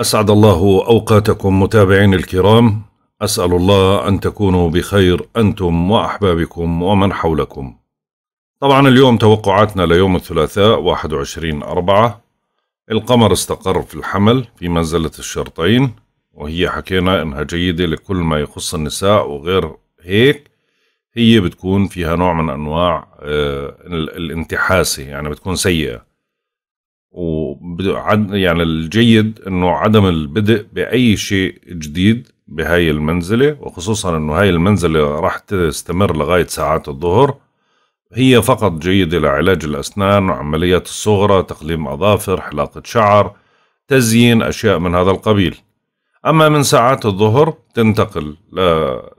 أسعد الله أوقاتكم متابعين الكرام أسأل الله أن تكونوا بخير أنتم وأحبابكم ومن حولكم طبعا اليوم توقعاتنا ليوم الثلاثاء 21 أربعة القمر استقر في الحمل في منزلة الشرطين وهي حكينا إنها جيدة لكل ما يخص النساء وغير هيك هي بتكون فيها نوع من أنواع آه، الانتحاسة يعني بتكون سيئة يعني الجيد انه عدم البدء باي شيء جديد بهاي المنزله وخصوصا انه هاي المنزله راح تستمر لغايه ساعات الظهر هي فقط جيده لعلاج الاسنان وعمليات الصغرى تقليم اظافر حلاقه شعر تزيين اشياء من هذا القبيل اما من ساعات الظهر تنتقل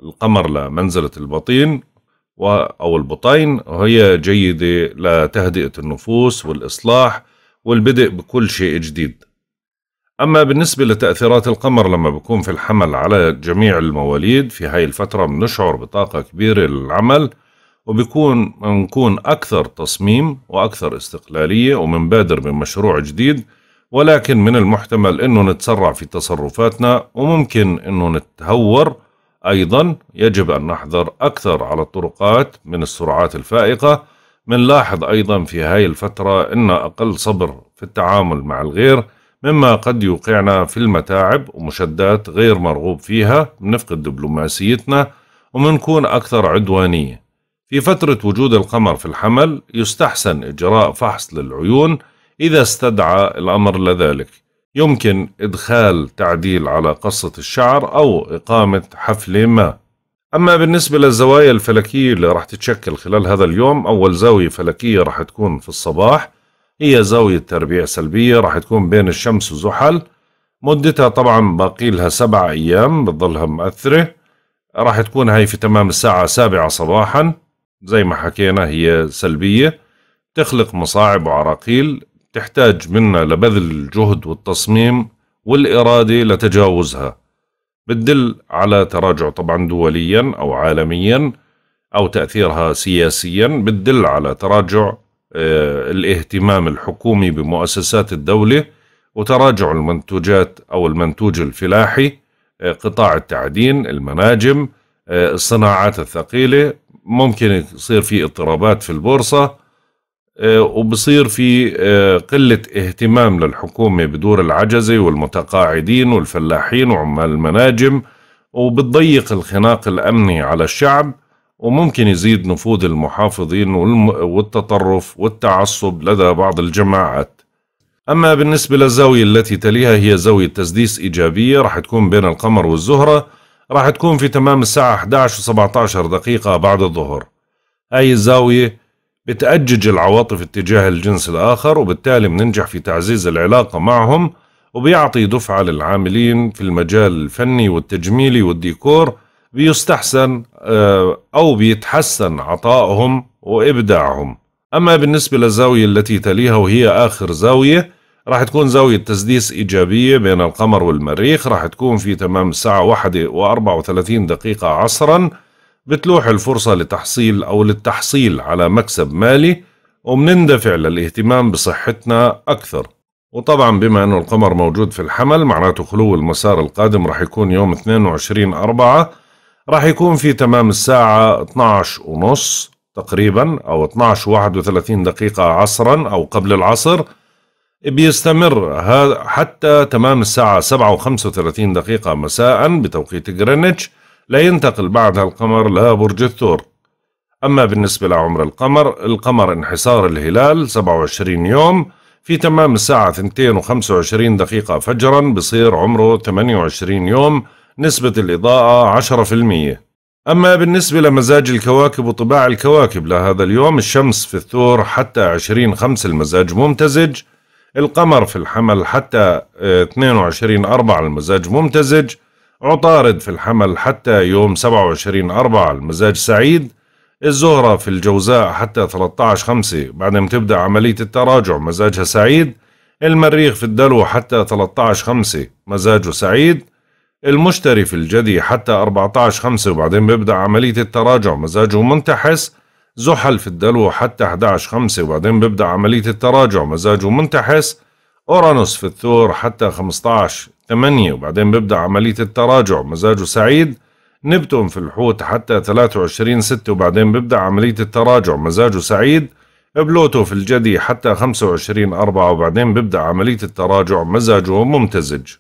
القمر لمنزله البطين أو البطين وهي جيدة لتهدئة النفوس والإصلاح والبدء بكل شيء جديد أما بالنسبة لتأثيرات القمر لما بكون في الحمل على جميع المواليد في هاي الفترة بنشعر بطاقة كبيرة للعمل وبكون بنكون أكثر تصميم وأكثر استقلالية ومنبادر بمشروع جديد ولكن من المحتمل أنه نتسرع في تصرفاتنا وممكن أنه نتهور أيضا يجب أن نحذر أكثر على الطرقات من السرعات الفائقة منلاحظ أيضا في هاي الفترة أن أقل صبر في التعامل مع الغير مما قد يوقعنا في المتاعب ومشدات غير مرغوب فيها منفقد دبلوماسيتنا ومنكون أكثر عدوانية في فترة وجود القمر في الحمل يستحسن إجراء فحص للعيون إذا استدعى الأمر لذلك يمكن إدخال تعديل على قصة الشعر أو إقامة حفلة ما أما بالنسبة للزوايا الفلكية اللي راح تتشكل خلال هذا اليوم أول زاوية فلكية راح تكون في الصباح هي زاوية تربيع سلبية راح تكون بين الشمس وزحل مدتها طبعا باقي لها سبع أيام بتظلها مأثرة راح تكون هاي في تمام الساعة سابعة صباحا زي ما حكينا هي سلبية تخلق مصاعب وعراقيل تحتاج منا لبذل الجهد والتصميم والإرادة لتجاوزها بتدل على تراجع طبعا دوليا أو عالميا أو تأثيرها سياسيا بتدل على تراجع آه، الاهتمام الحكومي بمؤسسات الدولة وتراجع المنتوجات أو المنتوج الفلاحي آه، قطاع التعدين المناجم آه، الصناعات الثقيلة ممكن يصير في اضطرابات في البورصة آه، وبصير في آه، قلة اهتمام للحكومة بدور العجزة والمتقاعدين والفلاحين وعمال المناجم وبتضيق الخناق الأمني على الشعب وممكن يزيد نفوذ المحافظين والتطرف والتعصب لدى بعض الجماعات أما بالنسبة للزاوية التي تليها هي زاوية تسديس إيجابية راح تكون بين القمر والزهرة راح تكون في تمام الساعة 11 و 17 دقيقة بعد الظهر هاي الزاوية بتأجج العواطف اتجاه الجنس الآخر وبالتالي بننجح في تعزيز العلاقة معهم وبيعطي دفعة للعاملين في المجال الفني والتجميلي والديكور بيستحسن آه، أو بيتحسن عطائهم وإبداعهم أما بالنسبة للزاوية التي تليها وهي آخر زاوية راح تكون زاوية تسديس إيجابية بين القمر والمريخ راح تكون في تمام الساعة 1 و34 دقيقة عصراً بتلوح الفرصة لتحصيل أو للتحصيل على مكسب مالي وبنندفع للاهتمام بصحتنا أكثر وطبعا بما أنه القمر موجود في الحمل معناته خلو المسار القادم راح يكون يوم 22 أربعة راح يكون في تمام الساعة 12 ونص تقريبا أو 12 31 دقيقة عصرا أو قبل العصر بيستمر حتى تمام الساعة 7 و35 دقيقة مساء بتوقيت جرينتش لا ينتقل بعدها القمر لبرج الثور أما بالنسبة لعمر القمر القمر انحسار الهلال 27 يوم في تمام الساعة 2 و25 دقيقة فجرا بصير عمره 28 يوم نسبة الإضاءة 10% أما بالنسبة لمزاج الكواكب وطباع الكواكب لهذا اليوم الشمس في الثور حتى 20 5 المزاج ممتزج القمر في الحمل حتى 22 4 المزاج ممتزج عطارد في الحمل حتى يوم 27 أربعة المزاج سعيد الزهرة في الجوزاء حتى 13 خمسة بعدين تبدأ عملية التراجع مزاجها سعيد المريخ في الدلو حتى 13 خمسة مزاجه سعيد المشتري في الجدي حتى 14 خمسة وبعدين بيبدأ عملية التراجع مزاجه منتحس زحل في الدلو حتى 11 خمسة وبعدين بيبدأ عملية التراجع مزاجه منتحس أورانوس في الثور حتى 15 8 وبعدين ببدأ عملية التراجع مزاجه سعيد نبتون في الحوت حتى 23 6 وبعدين ببدأ عملية التراجع مزاجه سعيد بلوتو في الجدي حتى 25 4 وبعدين ببدأ عملية التراجع مزاجه ممتزج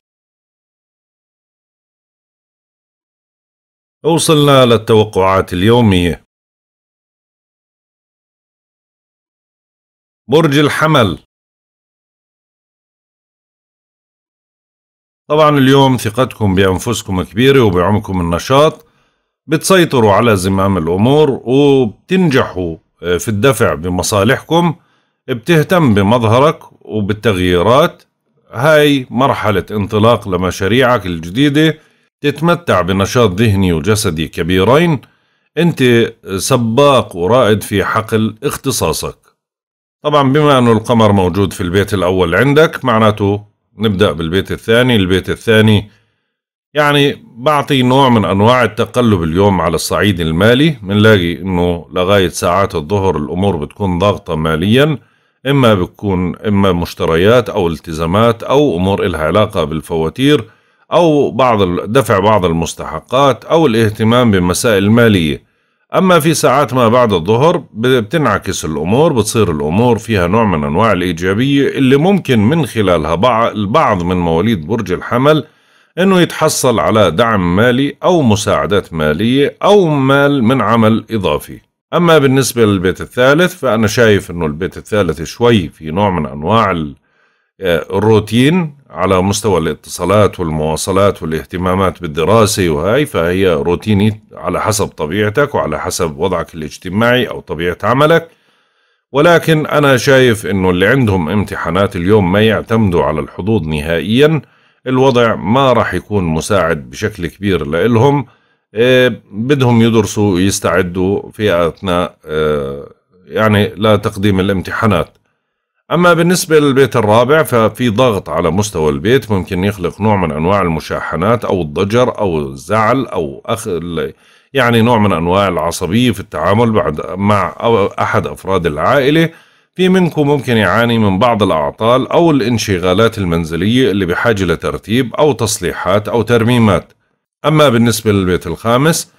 وصلنا للتوقعات اليومية برج الحمل طبعا اليوم ثقتكم بأنفسكم كبيرة وبعمكم النشاط بتسيطروا على زمام الأمور وبتنجحوا آه، في الدفع بمصالحكم بتهتم بمظهرك وبالتغييرات هاي مرحلة انطلاق لمشاريعك الجديدة تتمتع بنشاط ذهني وجسدي كبيرين انت سباق ورائد في حقل اختصاصك طبعا بما انه القمر موجود في البيت الاول عندك معناته نبدأ بالبيت الثاني البيت الثاني يعني بعطي نوع من أنواع التقلب اليوم على الصعيد المالي بنلاقي إنه لغاية ساعات الظهر الأمور بتكون ضاغطة مالياً إما بتكون إما مشتريات أو التزامات أو أمور إلها علاقة بالفواتير أو بعض دفع بعض المستحقات أو الاهتمام بمسائل مالية أما في ساعات ما بعد الظهر بتنعكس الأمور بتصير الأمور فيها نوع من أنواع الإيجابية اللي ممكن من خلالها البعض من مواليد برج الحمل أنه يتحصل على دعم مالي أو مساعدات مالية أو مال من عمل إضافي أما بالنسبة للبيت الثالث فأنا شايف أنه البيت الثالث شوي في نوع من أنواع آه، الروتين على مستوى الاتصالات والمواصلات والاهتمامات بالدراسة وهاي فهي روتيني على حسب طبيعتك وعلى حسب وضعك الاجتماعي أو طبيعة عملك ولكن أنا شايف إنه اللي عندهم امتحانات اليوم ما يعتمدوا على الحضوض نهائيا الوضع ما راح يكون مساعد بشكل كبير لإلهم إيه، بدهم يدرسوا ويستعدوا في أثناء إيه، يعني يعني لتقديم الامتحانات أما بالنسبة للبيت الرابع ففي ضغط على مستوى البيت ممكن يخلق نوع من أنواع المشاحنات أو الضجر أو الزعل أو أخ... يعني نوع من أنواع العصبية في التعامل بعد مع أحد أفراد العائلة في منكم ممكن يعاني من بعض الأعطال أو الانشغالات المنزلية اللي بحاجة لترتيب أو تصليحات أو ترميمات أما بالنسبة للبيت الخامس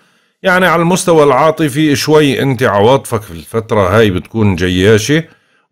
يعني على المستوى العاطفي شوي أنت عواطفك في الفترة هاي بتكون جياشة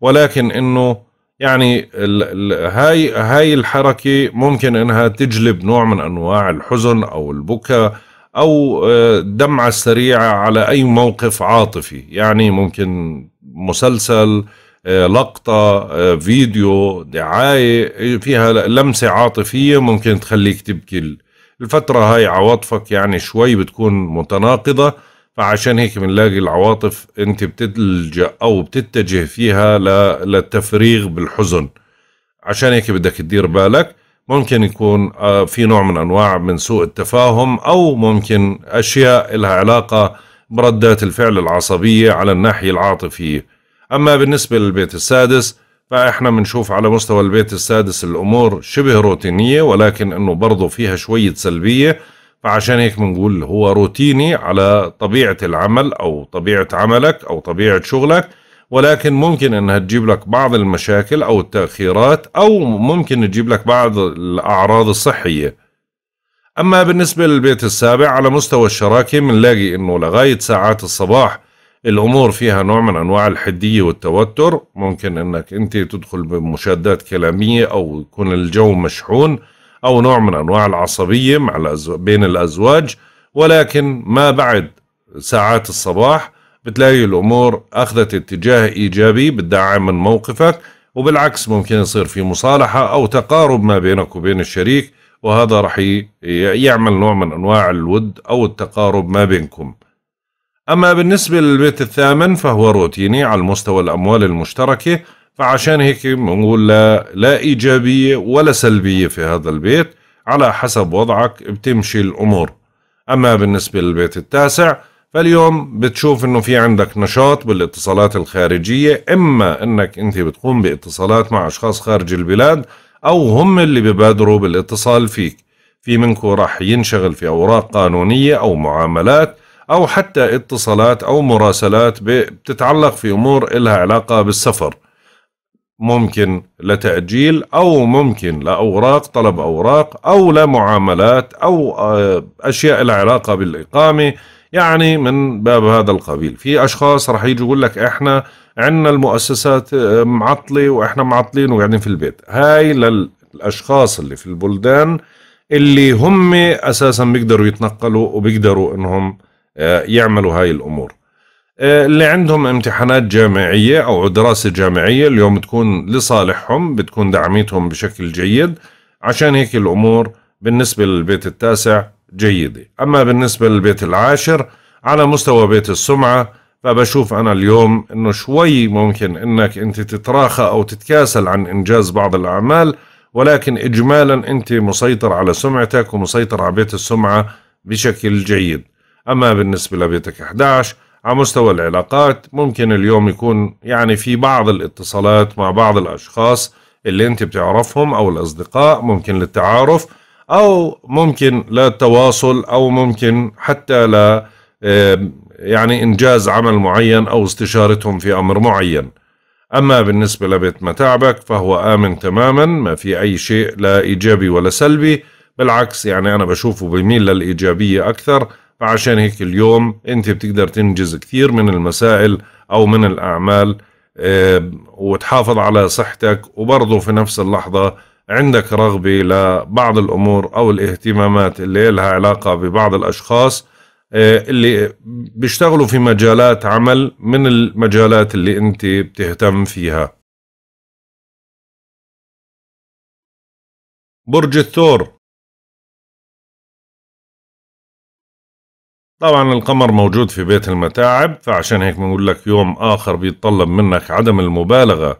ولكن انه يعني الـ الـ هاي هاي الحركه ممكن انها تجلب نوع من انواع الحزن او البكاء او الدمعه آه، السريعه على اي موقف عاطفي يعني ممكن مسلسل آه، لقطة آه، فيديو دعاية فيها لمسة عاطفية ممكن تخليك تبكي الفترة هاي عواطفك يعني شوي بتكون متناقضة فعشان هيك بنلاقي العواطف انت بتلجا او بتتجه فيها للتفريغ بالحزن عشان هيك بدك تدير بالك ممكن يكون آه، في نوع من انواع من سوء التفاهم او ممكن اشياء لها علاقه بردات الفعل العصبيه على الناحيه العاطفيه اما بالنسبه للبيت السادس فاحنا بنشوف على مستوى البيت السادس الامور شبه روتينيه ولكن انه برضه فيها شويه سلبيه فعشان هيك بنقول هو روتيني على طبيعة العمل أو طبيعة عملك أو طبيعة شغلك ولكن ممكن انها تجيب لك بعض المشاكل او التاخيرات او ممكن تجيب لك بعض الاعراض الصحيه. اما بالنسبه للبيت السابع على مستوى الشراكه بنلاقي انه لغايه ساعات الصباح الامور فيها نوع من انواع الحديه والتوتر، ممكن انك انت تدخل بمشادات كلاميه او يكون الجو مشحون أو نوع من أنواع العصبية مع الأزو... بين الأزواج ولكن ما بعد ساعات الصباح بتلاقي الأمور أخذت اتجاه إيجابي بالدعم من موقفك وبالعكس ممكن يصير في مصالحة أو تقارب ما بينك وبين الشريك وهذا رح يعمل نوع من أنواع الود أو التقارب ما بينكم أما بالنسبة للبيت الثامن فهو روتيني على المستوى الأموال المشتركة فعشان هيك بنقول لا لا ايجابيه ولا سلبيه في هذا البيت على حسب وضعك بتمشي الامور اما بالنسبه للبيت التاسع فاليوم بتشوف انه في عندك نشاط بالاتصالات الخارجيه اما انك انت بتقوم باتصالات مع اشخاص خارج البلاد او هم اللي ببادروا بالاتصال فيك في منكم راح ينشغل في اوراق قانونيه او معاملات او حتى اتصالات او مراسلات بتتعلق في امور إلها علاقه بالسفر ممكن لتأجيل أو ممكن لأوراق طلب أوراق أو لمعاملات أو آه، أشياء العلاقة بالإقامة يعني من باب هذا القبيل في أشخاص رح يجي يقول لك إحنا عندنا المؤسسات آه، معطلة وإحنا معطلين وقاعدين في البيت هاي للأشخاص اللي في البلدان اللي هم أساسا بيقدروا يتنقلوا وبيقدروا إنهم آه، يعملوا هاي الأمور آه، اللي عندهم امتحانات جامعية أو دراسة جامعية اليوم تكون لصالحهم بتكون دعميتهم بشكل جيد عشان هيك الأمور بالنسبة للبيت التاسع جيدة أما بالنسبة للبيت العاشر على مستوى بيت السمعة فبشوف أنا اليوم أنه شوي ممكن أنك أنت تتراخى أو تتكاسل عن إنجاز بعض الأعمال ولكن إجمالا أنت مسيطر على سمعتك ومسيطر على بيت السمعة بشكل جيد أما بالنسبة لبيتك 11 على مستوى العلاقات ممكن اليوم يكون يعني في بعض الاتصالات مع بعض الأشخاص اللي أنت بتعرفهم أو الأصدقاء ممكن للتعارف أو ممكن للتواصل أو ممكن حتى ل يعني إنجاز عمل معين أو استشارتهم في أمر معين أما بالنسبة لبيت متاعبك فهو آمن تماما ما في أي شيء لا إيجابي ولا سلبي بالعكس يعني أنا بشوفه بميل للإيجابية أكثر فعشان هيك اليوم انت بتقدر تنجز كثير من المسائل او من الاعمال آه، وتحافظ على صحتك وبرضه في نفس اللحظة عندك رغبة لبعض الأمور أو الاهتمامات اللي لها علاقة ببعض الأشخاص آه، اللي بيشتغلوا في مجالات عمل من المجالات اللي أنت بتهتم فيها برج الثور طبعا القمر موجود في بيت المتاعب فعشان هيك بنقول لك يوم آخر بيتطلب منك عدم المبالغة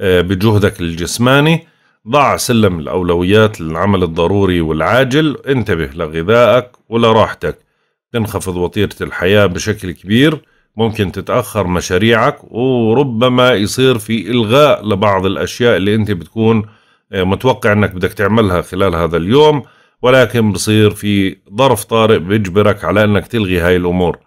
آه، بجهدك الجسماني ضع سلم الأولويات للعمل الضروري والعاجل انتبه لغذائك ولراحتك تنخفض وتيرة الحياة بشكل كبير ممكن تتأخر مشاريعك وربما يصير في إلغاء لبعض الأشياء اللي أنت بتكون آه، متوقع أنك بدك تعملها خلال هذا اليوم ولكن بصير في ظرف طارئ بيجبرك على انك تلغي هاي الامور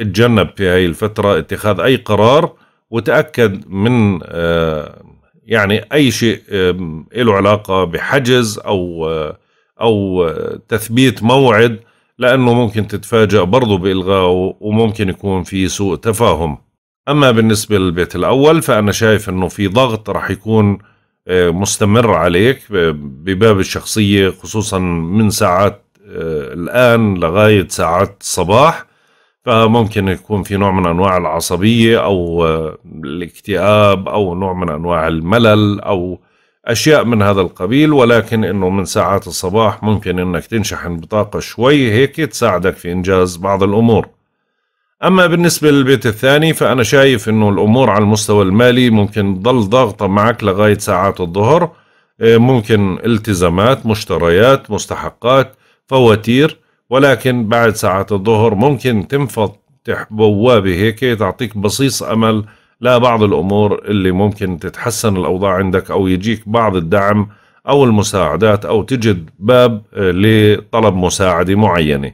اتجنب في هاي الفترة اتخاذ اي قرار وتأكد من آه، يعني اي شيء آه، له علاقة بحجز او آه، او تثبيت موعد لانه ممكن تتفاجأ برضه بالغائه وممكن يكون في سوء تفاهم اما بالنسبة للبيت الاول فانا شايف انه في ضغط راح يكون مستمر عليك بباب الشخصية خصوصا من ساعات آه، الآن لغاية ساعات الصباح فممكن يكون في نوع من أنواع العصبية أو آه، الاكتئاب أو نوع من أنواع الملل أو أشياء من هذا القبيل ولكن أنه من ساعات الصباح ممكن أنك تنشحن بطاقة شوي هيك تساعدك في إنجاز بعض الأمور أما بالنسبة للبيت الثاني فأنا شايف أنه الأمور على المستوى المالي ممكن تضل ضاغطة معك لغاية ساعات الظهر آه، ممكن التزامات مشتريات مستحقات فواتير ولكن بعد ساعات الظهر ممكن تنفتح بوابة هيك تعطيك بصيص أمل لبعض الأمور اللي ممكن تتحسن الأوضاع عندك أو يجيك بعض الدعم أو المساعدات أو تجد باب آه، لطلب مساعدة معينة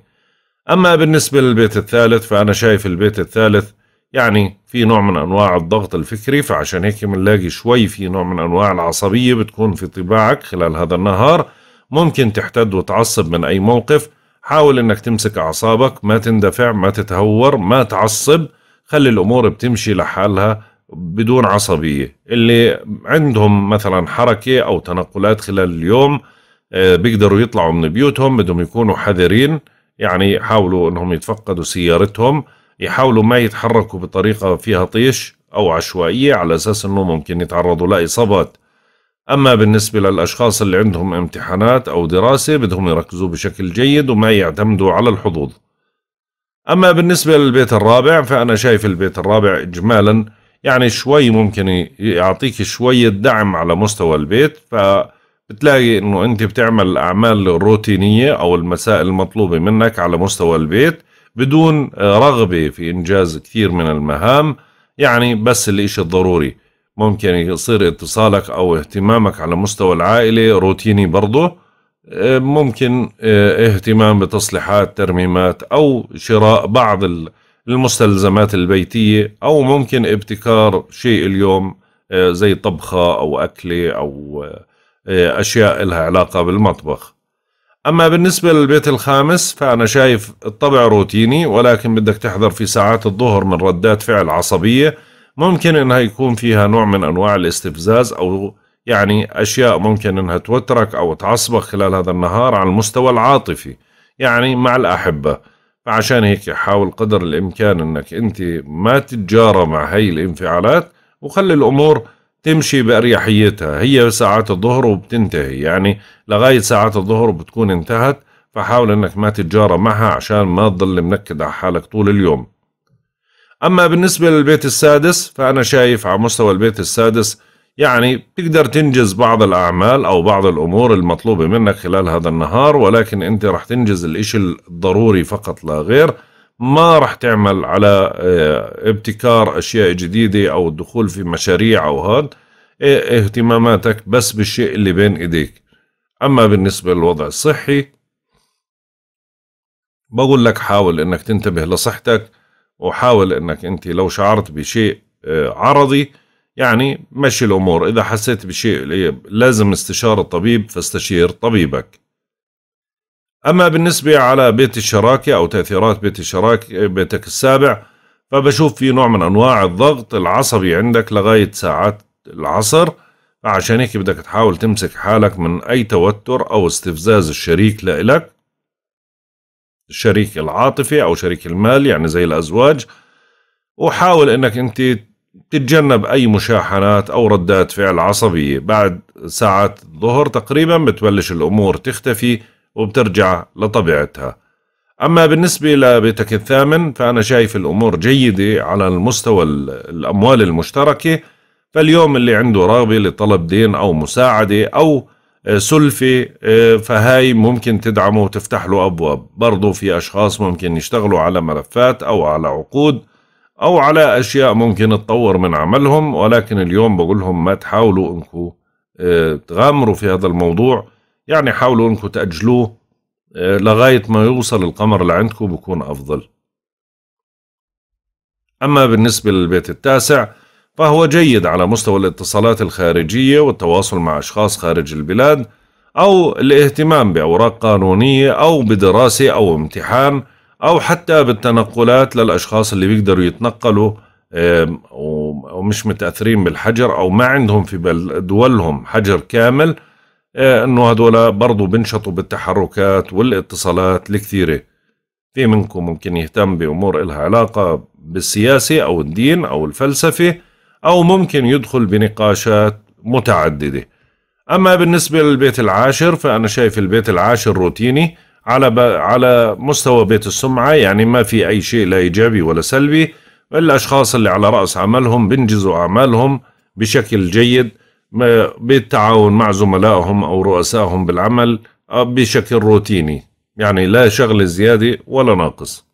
أما بالنسبة للبيت الثالث فأنا شايف البيت الثالث يعني في نوع من أنواع الضغط الفكري فعشان هيك بنلاقي شوي في نوع من أنواع العصبية بتكون في طباعك خلال هذا النهار ممكن تحتد وتعصب من أي موقف حاول انك تمسك اعصابك ما تندفع ما تتهور ما تعصب خلي الامور بتمشي لحالها بدون عصبية اللي عندهم مثلا حركة او تنقلات خلال اليوم آه، بيقدروا يطلعوا من بيوتهم بدهم يكونوا حذرين يعني حاولوا انهم يتفقدوا سيارتهم يحاولوا ما يتحركوا بطريقة فيها طيش أو عشوائية على أساس أنه ممكن يتعرضوا لإصابات أما بالنسبة للأشخاص اللي عندهم امتحانات أو دراسة بدهم يركزوا بشكل جيد وما يعتمدوا على الحظوظ أما بالنسبة للبيت الرابع فأنا شايف البيت الرابع إجمالا يعني شوي ممكن يعطيك شوية دعم على مستوى البيت ف بتلاقي انه انت بتعمل اعمال روتينيه او المسائل المطلوبه منك على مستوى البيت بدون آه، رغبه في انجاز كثير من المهام يعني بس الاشي الضروري ممكن يصير اتصالك او اهتمامك على مستوى العائله روتيني برضه آه، ممكن آه، اهتمام بتصليحات ترميمات او شراء بعض المستلزمات البيتيه او ممكن ابتكار شيء اليوم زي طبخه او اكله او آه، أشياء لها علاقة بالمطبخ أما بالنسبة للبيت الخامس فأنا شايف الطبع روتيني ولكن بدك تحذر في ساعات الظهر من ردات فعل عصبية ممكن إنها يكون فيها نوع من أنواع الاستفزاز أو يعني أشياء ممكن إنها توترك أو تعصبك خلال هذا النهار على المستوى العاطفي يعني مع الأحبة فعشان هيك حاول قدر الإمكان إنك أنت ما تتجارى مع هاي الانفعالات وخلي الأمور تمشي بأريحيتها هي ساعات الظهر وبتنتهي يعني لغاية ساعات الظهر وبتكون انتهت فحاول انك ما تتجارى معها عشان ما تضل منكد على حالك طول اليوم اما بالنسبة للبيت السادس فانا شايف على مستوى البيت السادس يعني بتقدر تنجز بعض الأعمال أو بعض الأمور المطلوبة منك خلال هذا النهار ولكن أنت رح تنجز الإشي الضروري فقط لا غير ما راح تعمل على آه، ابتكار اشياء جديده او الدخول في مشاريع او هاد إيه، اهتماماتك بس بالشيء اللي بين ايديك اما بالنسبه للوضع الصحي بقول لك حاول انك تنتبه لصحتك وحاول انك انت لو شعرت بشيء آه، عرضي يعني مشي الامور اذا حسيت بشيء لازم استشاره طبيب فاستشير طبيبك أما بالنسبة على بيت الشراكة أو تأثيرات بيت الشراكة بيتك السابع فبشوف في نوع من أنواع الضغط العصبي عندك لغاية ساعات العصر عشان هيك بدك تحاول تمسك حالك من أي توتر أو استفزاز الشريك لإلك الشريك العاطفي أو شريك المال يعني زي الأزواج وحاول إنك أنت تتجنب أي مشاحنات أو ردات فعل عصبية بعد ساعات الظهر تقريبا بتبلش الأمور تختفي وبترجع لطبيعتها أما بالنسبة لبيتك الثامن فأنا شايف الأمور جيدة على المستوى الأموال المشتركة فاليوم اللي عنده رغبة لطلب دين أو مساعدة أو آه، سلفة آه، فهاي ممكن تدعمه وتفتح له أبواب برضو في أشخاص ممكن يشتغلوا على ملفات أو على عقود أو على أشياء ممكن تطور من عملهم ولكن اليوم بقول لهم ما تحاولوا أنكم آه، تغامروا في هذا الموضوع يعني حاولوا انكم تأجلوه آه، لغاية ما يوصل القمر لعندكم بكون أفضل أما بالنسبة للبيت التاسع فهو جيد على مستوى الاتصالات الخارجية والتواصل مع أشخاص خارج البلاد أو الاهتمام بأوراق قانونية أو بدراسة أو امتحان أو حتى بالتنقلات للأشخاص اللي بيقدروا يتنقلوا ومش متأثرين بالحجر أو ما عندهم في دولهم حجر كامل انه هدول برضه بنشطوا بالتحركات والاتصالات الكثيره في منكم ممكن يهتم بامور إلها علاقه بالسياسه او الدين او الفلسفه او ممكن يدخل بنقاشات متعدده اما بالنسبه للبيت العاشر فانا شايف البيت العاشر روتيني على ب... على مستوى بيت السمعه يعني ما في اي شيء لا ايجابي ولا سلبي الاشخاص اللي على راس عملهم بينجزوا اعمالهم بشكل جيد بالتعاون مع زملائهم أو رؤسائهم بالعمل آه، بشكل روتيني يعني لا شغل زيادة ولا ناقص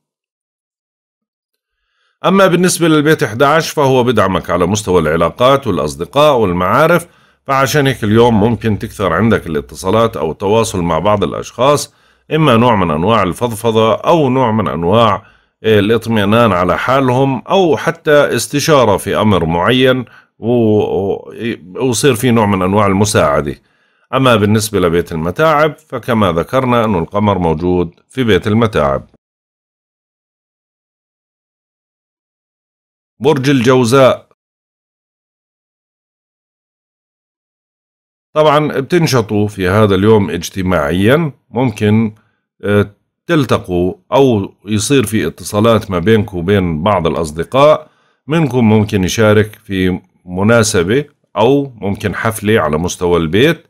أما بالنسبة للبيت 11 فهو بدعمك على مستوى العلاقات والأصدقاء والمعارف فعشان هيك اليوم ممكن تكثر عندك الاتصالات أو التواصل مع بعض الأشخاص إما نوع من أنواع الفضفضة أو نوع من أنواع آه، الاطمئنان على حالهم أو حتى استشارة في أمر معين ويصير في نوع من أنواع المساعدة أما بالنسبة لبيت المتاعب فكما ذكرنا أن القمر موجود في بيت المتاعب برج الجوزاء طبعا بتنشطوا في هذا اليوم اجتماعيا ممكن آه، تلتقوا أو يصير في اتصالات ما بينكم وبين بعض الأصدقاء منكم ممكن يشارك في مناسبة أو ممكن حفلة على مستوى البيت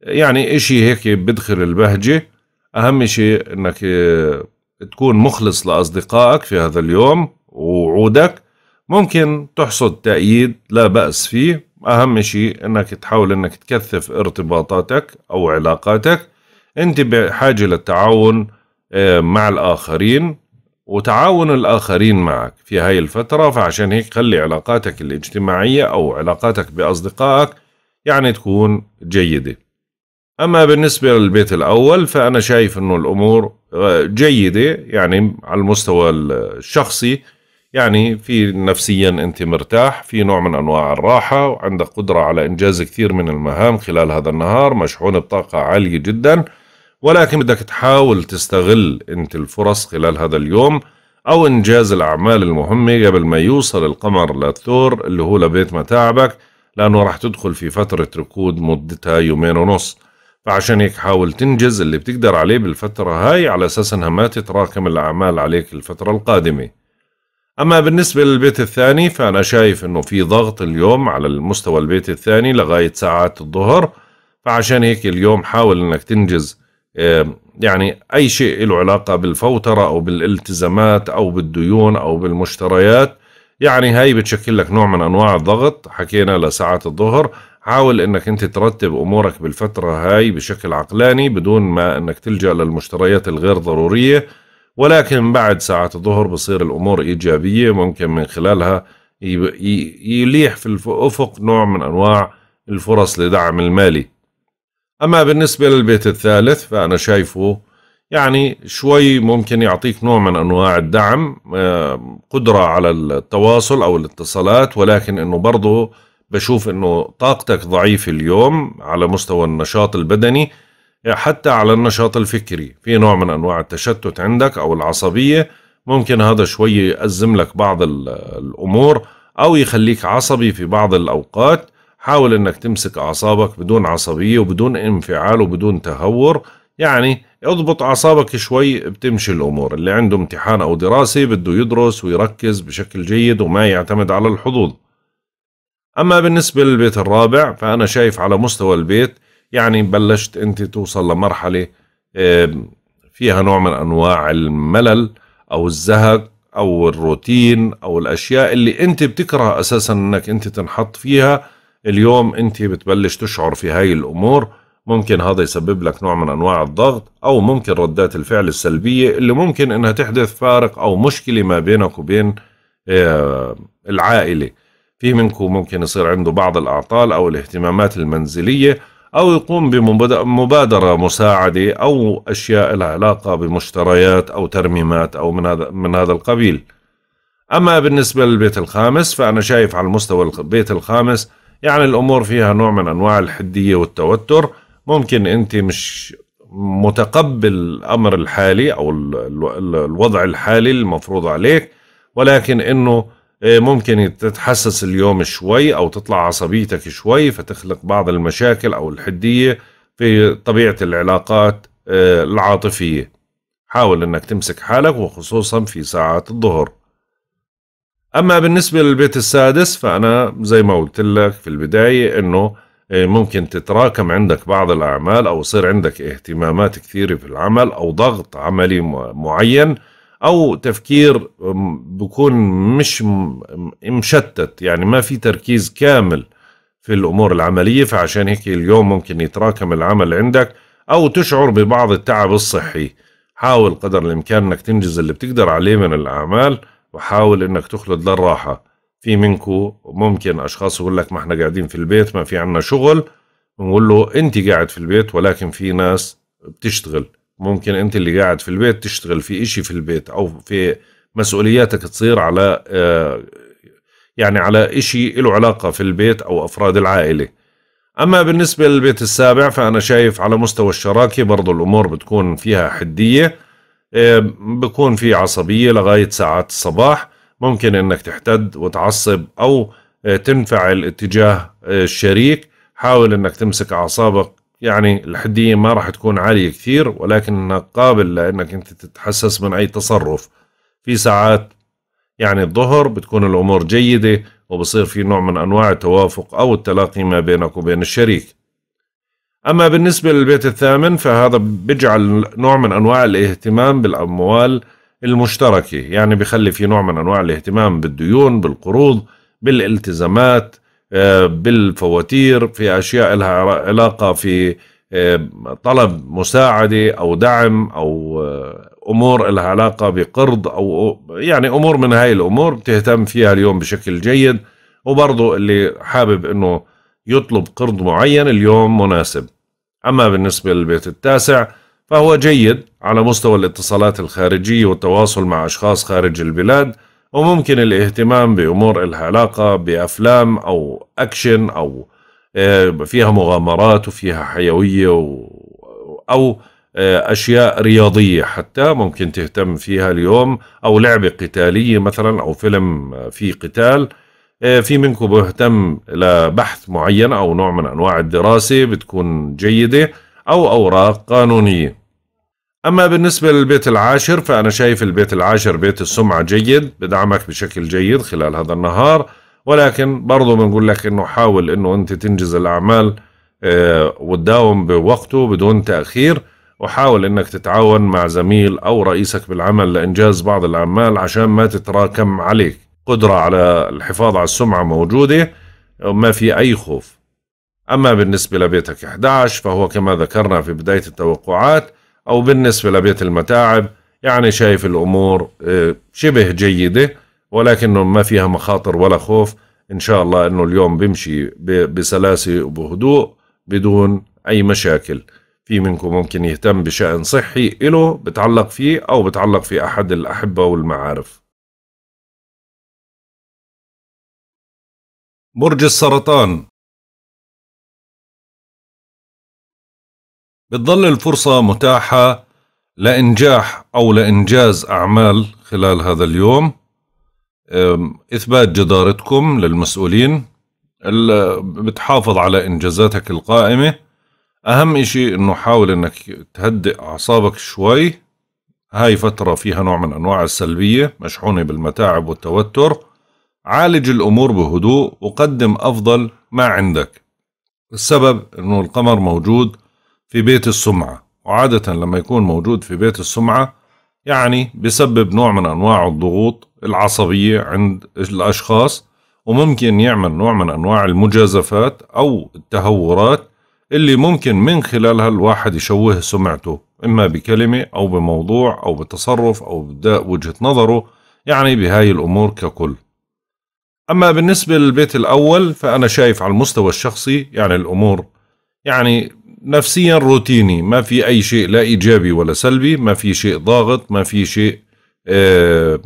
يعني إشي هيك بدخل البهجة أهم إشي إنك آه، تكون مخلص لأصدقائك في هذا اليوم ووعودك ممكن تحصد تأييد لا بأس فيه أهم شيء إنك تحاول إنك تكثف ارتباطاتك أو علاقاتك أنت بحاجة للتعاون آه، مع الآخرين وتعاون الآخرين معك في هاي الفترة فعشان هيك خلي علاقاتك الاجتماعية أو علاقاتك بأصدقائك يعني تكون جيدة أما بالنسبة للبيت الأول فأنا شايف أنه الأمور آه، جيدة يعني على المستوى الشخصي يعني في نفسيا أنت مرتاح في نوع من أنواع الراحة وعندك قدرة على إنجاز كثير من المهام خلال هذا النهار مشحون بطاقة عالية جداً ولكن بدك تحاول تستغل أنت الفرص خلال هذا اليوم أو إنجاز الأعمال المهمة قبل ما يوصل القمر للثور اللي هو لبيت متاعبك لأنه راح تدخل في فترة ركود مدتها يومين ونص فعشان هيك حاول تنجز اللي بتقدر عليه بالفترة هاي على أساس أنها ما تتراكم الأعمال عليك الفترة القادمة أما بالنسبة للبيت الثاني فأنا شايف أنه في ضغط اليوم على المستوى البيت الثاني لغاية ساعات الظهر فعشان هيك اليوم حاول أنك تنجز يعني أي شيء له علاقة بالفوترة أو بالالتزامات أو بالديون أو بالمشتريات يعني هاي بتشكل لك نوع من أنواع الضغط حكينا لساعات الظهر حاول انك انت ترتب امورك بالفترة هاي بشكل عقلاني بدون ما انك تلجأ للمشتريات الغير ضرورية ولكن بعد ساعات الظهر بصير الامور ايجابية ممكن من خلالها يليح في الافق نوع من انواع الفرص لدعم المالي أما بالنسبة للبيت الثالث فأنا شايفه يعني شوي ممكن يعطيك نوع من أنواع الدعم آه، قدرة على التواصل أو الاتصالات ولكن أنه برضه بشوف أنه طاقتك ضعيفة اليوم على مستوى النشاط البدني حتى على النشاط الفكري في نوع من أنواع التشتت عندك أو العصبية ممكن هذا شوي يأزم لك بعض الأمور أو يخليك عصبي في بعض الأوقات حاول انك تمسك اعصابك بدون عصبيه وبدون انفعال وبدون تهور يعني اضبط اعصابك شوي بتمشي الامور اللي عنده امتحان او دراسه بده يدرس ويركز بشكل جيد وما يعتمد على الحظوظ اما بالنسبه للبيت الرابع فانا شايف على مستوى البيت يعني بلشت انت توصل لمرحله فيها نوع من انواع الملل او الزهق او الروتين او الاشياء اللي انت بتكره اساسا انك انت تنحط فيها اليوم انت بتبلش تشعر في هاي الامور ممكن هذا يسبب لك نوع من انواع الضغط او ممكن ردات الفعل السلبيه اللي ممكن انها تحدث فارق او مشكله ما بينك وبين آه، العائله في منكم ممكن يصير عنده بعض الاعطال او الاهتمامات المنزليه او يقوم بمبادره مساعده او اشياء لها علاقه بمشتريات او ترميمات او من هذا من هذا القبيل اما بالنسبه للبيت الخامس فانا شايف على المستوى البيت الخامس يعني الامور فيها نوع من انواع الحديه والتوتر ممكن انت مش متقبل الامر الحالي او الوضع الحالي المفروض عليك ولكن انه آه، ممكن تتحسس اليوم شوي او تطلع عصبيتك شوي فتخلق بعض المشاكل او الحديه في طبيعه العلاقات آه، العاطفيه حاول انك تمسك حالك وخصوصا في ساعات الظهر أما بالنسبة للبيت السادس فأنا زي ما قلت لك في البداية أنه إيه، ممكن تتراكم عندك بعض الأعمال أو يصير عندك اهتمامات كثيرة في العمل أو ضغط عملي معين أو تفكير بكون مش مشتت يعني ما في تركيز كامل في الأمور العملية فعشان هيك اليوم ممكن يتراكم العمل عندك أو تشعر ببعض التعب الصحي حاول قدر الإمكان أنك تنجز اللي بتقدر عليه من الأعمال وحاول انك تخلد للراحة في منكو ممكن اشخاص يقول لك ما احنا قاعدين في البيت ما في عنا شغل بنقول له انت قاعد في البيت ولكن في ناس بتشتغل ممكن انت اللي قاعد في البيت تشتغل في اشي في البيت او في مسؤولياتك تصير على آه، يعني على اشي له علاقة في البيت او افراد العائلة اما بالنسبة للبيت السابع فانا شايف على مستوى الشراكة برضو الامور بتكون فيها حدية إيه، بكون في عصبية لغاية ساعات الصباح ممكن انك تحتد وتعصب او إيه، تنفعل اتجاه إيه، الشريك حاول انك تمسك اعصابك يعني الحدية ما راح تكون عالية كثير انك قابل لانك انت تتحسس من اي تصرف في ساعات يعني الظهر بتكون الامور جيدة وبصير في نوع من انواع التوافق او التلاقي ما بينك وبين الشريك أما بالنسبة للبيت الثامن فهذا بيجعل نوع من أنواع الاهتمام بالأموال المشتركة يعني بخلي في نوع من أنواع الاهتمام بالديون بالقروض بالالتزامات آه، بالفواتير في أشياء لها علاقة في آه، طلب مساعدة أو دعم أو آه، أمور لها علاقة بقرض أو يعني أمور من هاي الأمور بتهتم فيها اليوم بشكل جيد وبرضه اللي حابب أنه يطلب قرض معين اليوم مناسب أما بالنسبة للبيت التاسع فهو جيد على مستوى الاتصالات الخارجية والتواصل مع أشخاص خارج البلاد وممكن الاهتمام بأمور الها علاقة بأفلام أو أكشن أو آه، فيها مغامرات وفيها حيوية أو آه، أشياء رياضية حتى ممكن تهتم فيها اليوم أو لعبة قتالية مثلا أو فيلم آه، فيه قتال آه، في منكم بيهتم لبحث معين أو نوع من أنواع الدراسة بتكون جيدة أو أوراق قانونية أما بالنسبة للبيت العاشر فأنا شايف البيت العاشر بيت السمعة جيد بدعمك بشكل جيد خلال هذا النهار ولكن برضو بنقول لك أنه حاول أنه أنت تنجز الأعمال آه، وتداوم بوقته بدون تأخير وحاول أنك تتعاون مع زميل أو رئيسك بالعمل لإنجاز بعض الأعمال عشان ما تتراكم عليك قدرة على الحفاظ على السمعة موجودة ما في أي خوف أما بالنسبة لبيتك 11 فهو كما ذكرنا في بداية التوقعات أو بالنسبة لبيت المتاعب يعني شايف الأمور آه، شبه جيدة ولكنه ما فيها مخاطر ولا خوف إن شاء الله أنه اليوم بمشي بسلاسة وبهدوء بدون أي مشاكل في منكم ممكن يهتم بشأن صحي إله بتعلق فيه أو بتعلق في أحد الأحبة والمعارف برج السرطان بتضل الفرصة متاحة لإنجاح أو لإنجاز أعمال خلال هذا اليوم إثبات جدارتكم للمسؤولين بتحافظ على إنجازاتك القائمة أهم إشي إنه حاول إنك تهدئ أعصابك شوي هاي فترة فيها نوع من أنواع السلبية مشحونة بالمتاعب والتوتر عالج الأمور بهدوء وقدم أفضل ما عندك السبب أنه القمر موجود في بيت السمعة وعادة لما يكون موجود في بيت السمعة يعني بسبب نوع من أنواع الضغوط العصبية عند الأشخاص وممكن يعمل نوع من أنواع المجازفات أو التهورات اللي ممكن من خلالها الواحد يشوه سمعته إما بكلمة أو بموضوع أو بتصرف أو بإبداء وجهة نظره يعني بهاي الأمور ككل أما بالنسبة للبيت الأول فأنا شايف على المستوى الشخصي يعني الأمور يعني نفسيا روتيني ما في أي شيء لا إيجابي ولا سلبي ما في شيء ضاغط ما في شيء آه،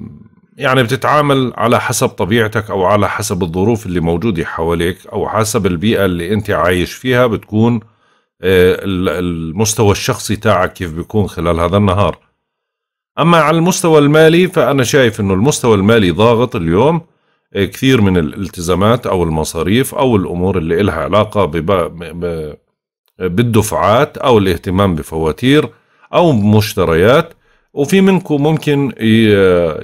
يعني بتتعامل على حسب طبيعتك أو على حسب الظروف اللي موجودة حواليك أو حسب البيئة اللي أنت عايش فيها بتكون آه، المستوى الشخصي تاعك كيف بيكون خلال هذا النهار أما على المستوى المالي فأنا شايف أنه المستوى المالي ضاغط اليوم كثير من الالتزامات او المصاريف او الامور اللي لها علاقه بالدفعات او الاهتمام بفواتير او مشتريات وفي منكم ممكن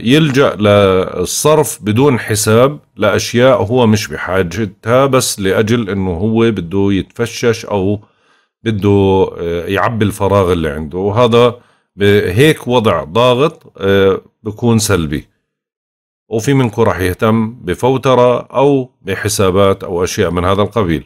يلجا للصرف بدون حساب لاشياء هو مش بحاجتها بس لاجل انه هو بده يتفشش او بده آه، يعبي الفراغ اللي عنده وهذا هيك وضع ضاغط آه، بكون سلبي وفي منكم راح يهتم بفوترة أو بحسابات أو أشياء من هذا القبيل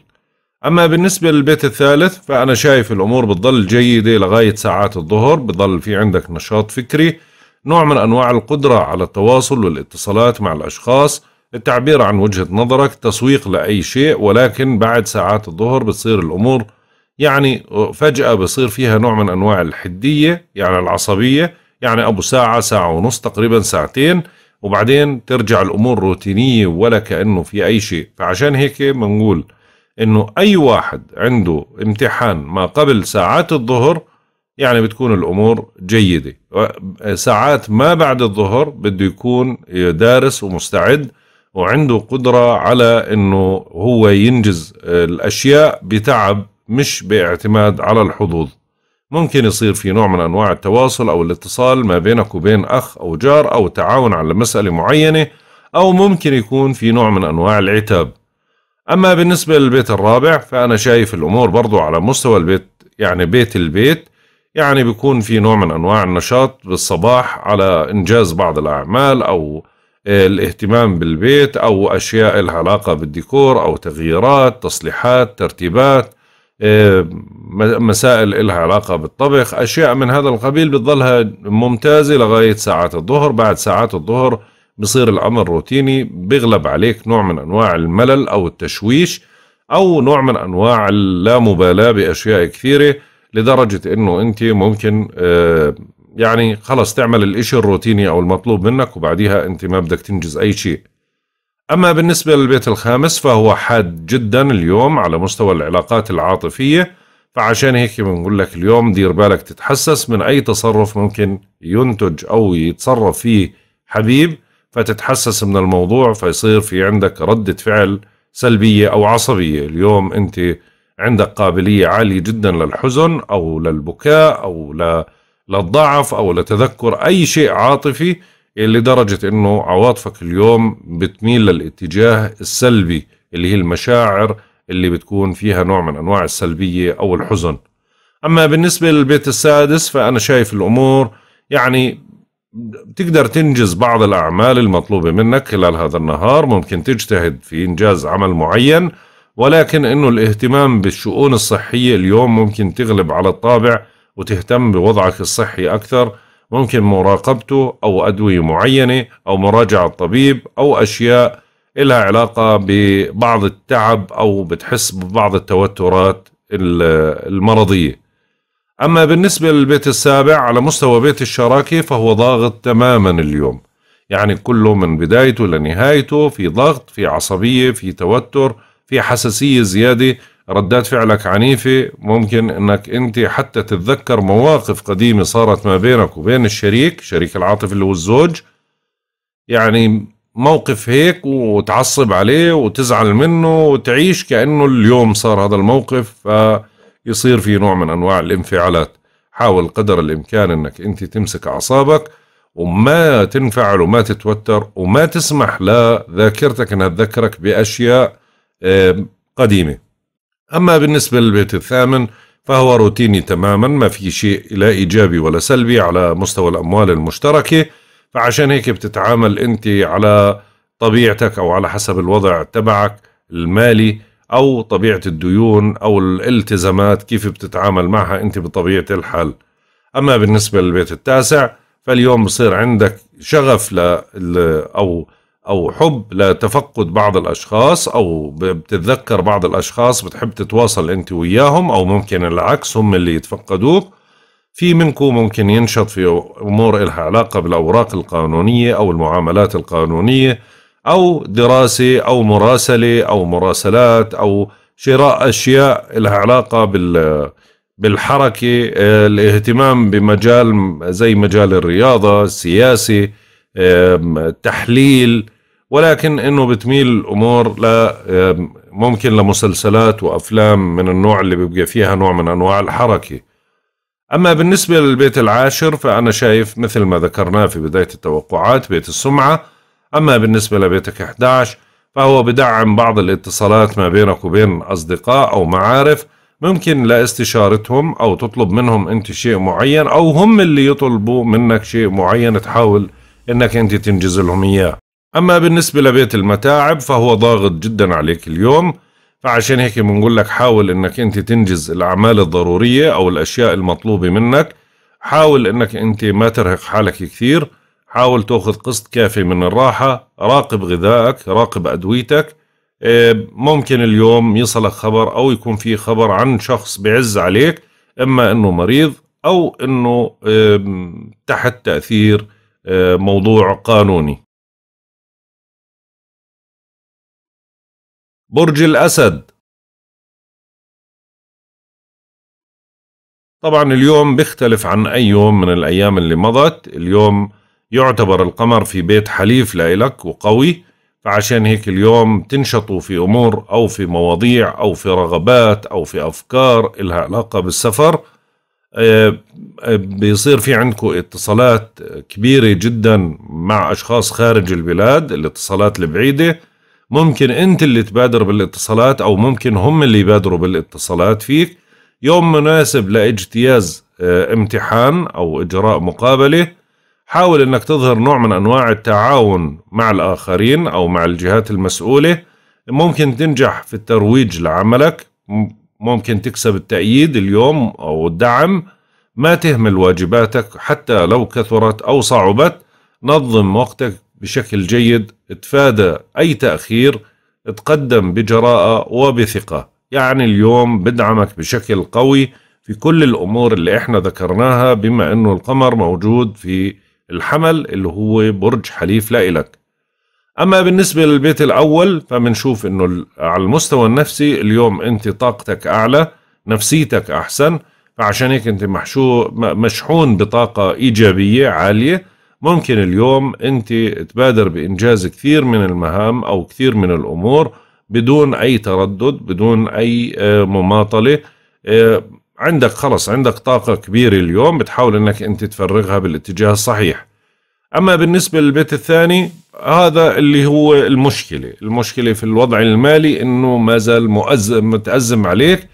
أما بالنسبة للبيت الثالث فأنا شايف الأمور بتضل جيدة لغاية ساعات الظهر بضل في عندك نشاط فكري نوع من أنواع القدرة على التواصل والاتصالات مع الأشخاص التعبير عن وجهة نظرك تسويق لأي شيء ولكن بعد ساعات الظهر بتصير الأمور يعني فجأة بصير فيها نوع من أنواع الحدية يعني العصبية يعني أبو ساعة ساعة ونص تقريبا ساعتين وبعدين ترجع الامور روتينيه ولا كانه في اي شيء فعشان هيك بنقول انه اي واحد عنده امتحان ما قبل ساعات الظهر يعني بتكون الامور جيده ساعات ما بعد الظهر بده يكون دارس ومستعد وعنده قدره على انه هو ينجز الاشياء بتعب مش باعتماد على الحظوظ ممكن يصير في نوع من أنواع التواصل أو الاتصال ما بينك وبين أخ أو جار أو تعاون على مسألة معينة أو ممكن يكون في نوع من أنواع العتاب أما بالنسبة للبيت الرابع فأنا شايف الأمور برضو على مستوى البيت يعني بيت البيت يعني بيكون في نوع من أنواع النشاط بالصباح على إنجاز بعض الأعمال أو آه، الاهتمام بالبيت أو أشياء العلاقة علاقة بالديكور أو تغييرات تصليحات ترتيبات إيه، مسائل إلها علاقة بالطبخ أشياء من هذا القبيل بتظلها ممتازة لغاية ساعات الظهر بعد ساعات الظهر بصير الأمر روتيني بيغلب عليك نوع من أنواع الملل أو التشويش أو نوع من أنواع اللامبالاة بأشياء كثيرة لدرجة أنه أنت ممكن إيه، يعني خلص تعمل الإشي الروتيني أو المطلوب منك وبعديها أنت ما بدك تنجز أي شيء أما بالنسبة للبيت الخامس فهو حاد جدا اليوم على مستوى العلاقات العاطفية فعشان هيك بنقول لك اليوم دير بالك تتحسس من أي تصرف ممكن ينتج أو يتصرف فيه حبيب فتتحسس من الموضوع فيصير في عندك ردة فعل سلبية أو عصبية اليوم أنت عندك قابلية عالية جدا للحزن أو للبكاء أو للضعف أو لتذكر أي شيء عاطفي لدرجة أنه عواطفك اليوم بتميل للاتجاه السلبي اللي هي المشاعر اللي بتكون فيها نوع من أنواع السلبية أو الحزن أما بالنسبة للبيت السادس فأنا شايف الأمور يعني بتقدر تنجز بعض الأعمال المطلوبة منك خلال هذا النهار ممكن تجتهد في إنجاز عمل معين ولكن أنه الاهتمام بالشؤون الصحية اليوم ممكن تغلب على الطابع وتهتم بوضعك الصحي أكثر ممكن مراقبته أو أدوية معينة أو مراجعة طبيب أو أشياء إلها علاقة ببعض التعب أو بتحس ببعض التوترات المرضية أما بالنسبة للبيت السابع على مستوى بيت الشراكة فهو ضاغط تماما اليوم يعني كله من بدايته لنهايته في ضغط في عصبية في توتر في حساسية زيادة ردات فعلك عنيفة ممكن انك انت حتى تتذكر مواقف قديمة صارت ما بينك وبين الشريك شريك العاطف اللي هو الزوج يعني موقف هيك وتعصب عليه وتزعل منه وتعيش كأنه اليوم صار هذا الموقف فيصير في نوع من أنواع الانفعالات حاول قدر الإمكان أنك أنت تمسك أعصابك وما تنفعل وما تتوتر وما تسمح لذاكرتك أنها تذكرك بأشياء قديمة أما بالنسبة للبيت الثامن فهو روتيني تماما ما في شيء لا إيجابي ولا سلبي على مستوى الأموال المشتركة فعشان هيك بتتعامل أنت على طبيعتك أو على حسب الوضع تبعك المالي أو طبيعة الديون أو الالتزامات كيف بتتعامل معها أنت بطبيعة الحال أما بالنسبة للبيت التاسع فاليوم بصير عندك شغف ل أو او حب لتفقد بعض الاشخاص او بتتذكر بعض الاشخاص بتحب تتواصل انت وياهم او ممكن العكس هم اللي يتفقدوك في منكم ممكن ينشط في امور الها علاقه بالاوراق القانونيه او المعاملات القانونيه او دراسه او مراسله او مراسلات او شراء اشياء الها علاقه بال بالحركه آه، الاهتمام بمجال زي مجال الرياضه السياسه تحليل ولكن انه بتميل الامور ل ممكن لمسلسلات وافلام من النوع اللي بيبقى فيها نوع من انواع الحركه. اما بالنسبه للبيت العاشر فانا شايف مثل ما ذكرناه في بدايه التوقعات بيت السمعه، اما بالنسبه لبيتك 11 فهو بدعم بعض الاتصالات ما بينك وبين اصدقاء او معارف ممكن لاستشارتهم او تطلب منهم انت شيء معين او هم اللي يطلبوا منك شيء معين تحاول انك انت تنجز لهم اياه. أما بالنسبة لبيت المتاعب فهو ضاغط جدا عليك اليوم فعشان هيك بنقول لك حاول انك انت تنجز الاعمال الضروريه او الاشياء المطلوبه منك حاول انك انت ما ترهق حالك كثير حاول تاخذ قسط كافي من الراحه راقب غذائك راقب ادويتك آه، ممكن اليوم يصلك خبر او يكون في خبر عن شخص بعز عليك اما انه مريض او انه تحت تاثير آه، موضوع قانوني برج الأسد طبعا اليوم بيختلف عن أي يوم من الأيام اللي مضت اليوم يعتبر القمر في بيت حليف لإلك وقوي فعشان هيك اليوم تنشطوا في أمور أو في مواضيع أو في رغبات أو في أفكار إلها علاقة بالسفر آه، آه، بيصير في عندكم اتصالات كبيرة جدا مع أشخاص خارج البلاد الاتصالات البعيدة ممكن انت اللي تبادر بالاتصالات او ممكن هم اللي يبادروا بالاتصالات فيك يوم مناسب لاجتياز آه، امتحان او اجراء مقابله حاول انك تظهر نوع من انواع التعاون مع الاخرين او مع الجهات المسؤوله ممكن تنجح في الترويج لعملك ممكن تكسب التأييد اليوم او الدعم ما تهمل واجباتك حتى لو كثرت او صعبت نظم وقتك بشكل جيد تفادى أي تأخير تقدم بجراءة وبثقة يعني اليوم بدعمك بشكل قوي في كل الأمور اللي إحنا ذكرناها بما أنه القمر موجود في الحمل اللي هو برج حليف لإلك أما بالنسبة للبيت الأول فبنشوف أنه على المستوى النفسي اليوم أنت طاقتك أعلى نفسيتك أحسن فعشان هيك أنت محشو مشحون بطاقة إيجابية عالية ممكن اليوم أنت تبادر بإنجاز كثير من المهام أو كثير من الأمور بدون أي تردد بدون أي آه، مماطلة آه، عندك خلص عندك طاقة كبيرة اليوم بتحاول أنك أنت تفرغها بالاتجاه الصحيح أما بالنسبة للبيت الثاني هذا اللي هو المشكلة المشكلة في الوضع المالي أنه ما زال متأزم عليك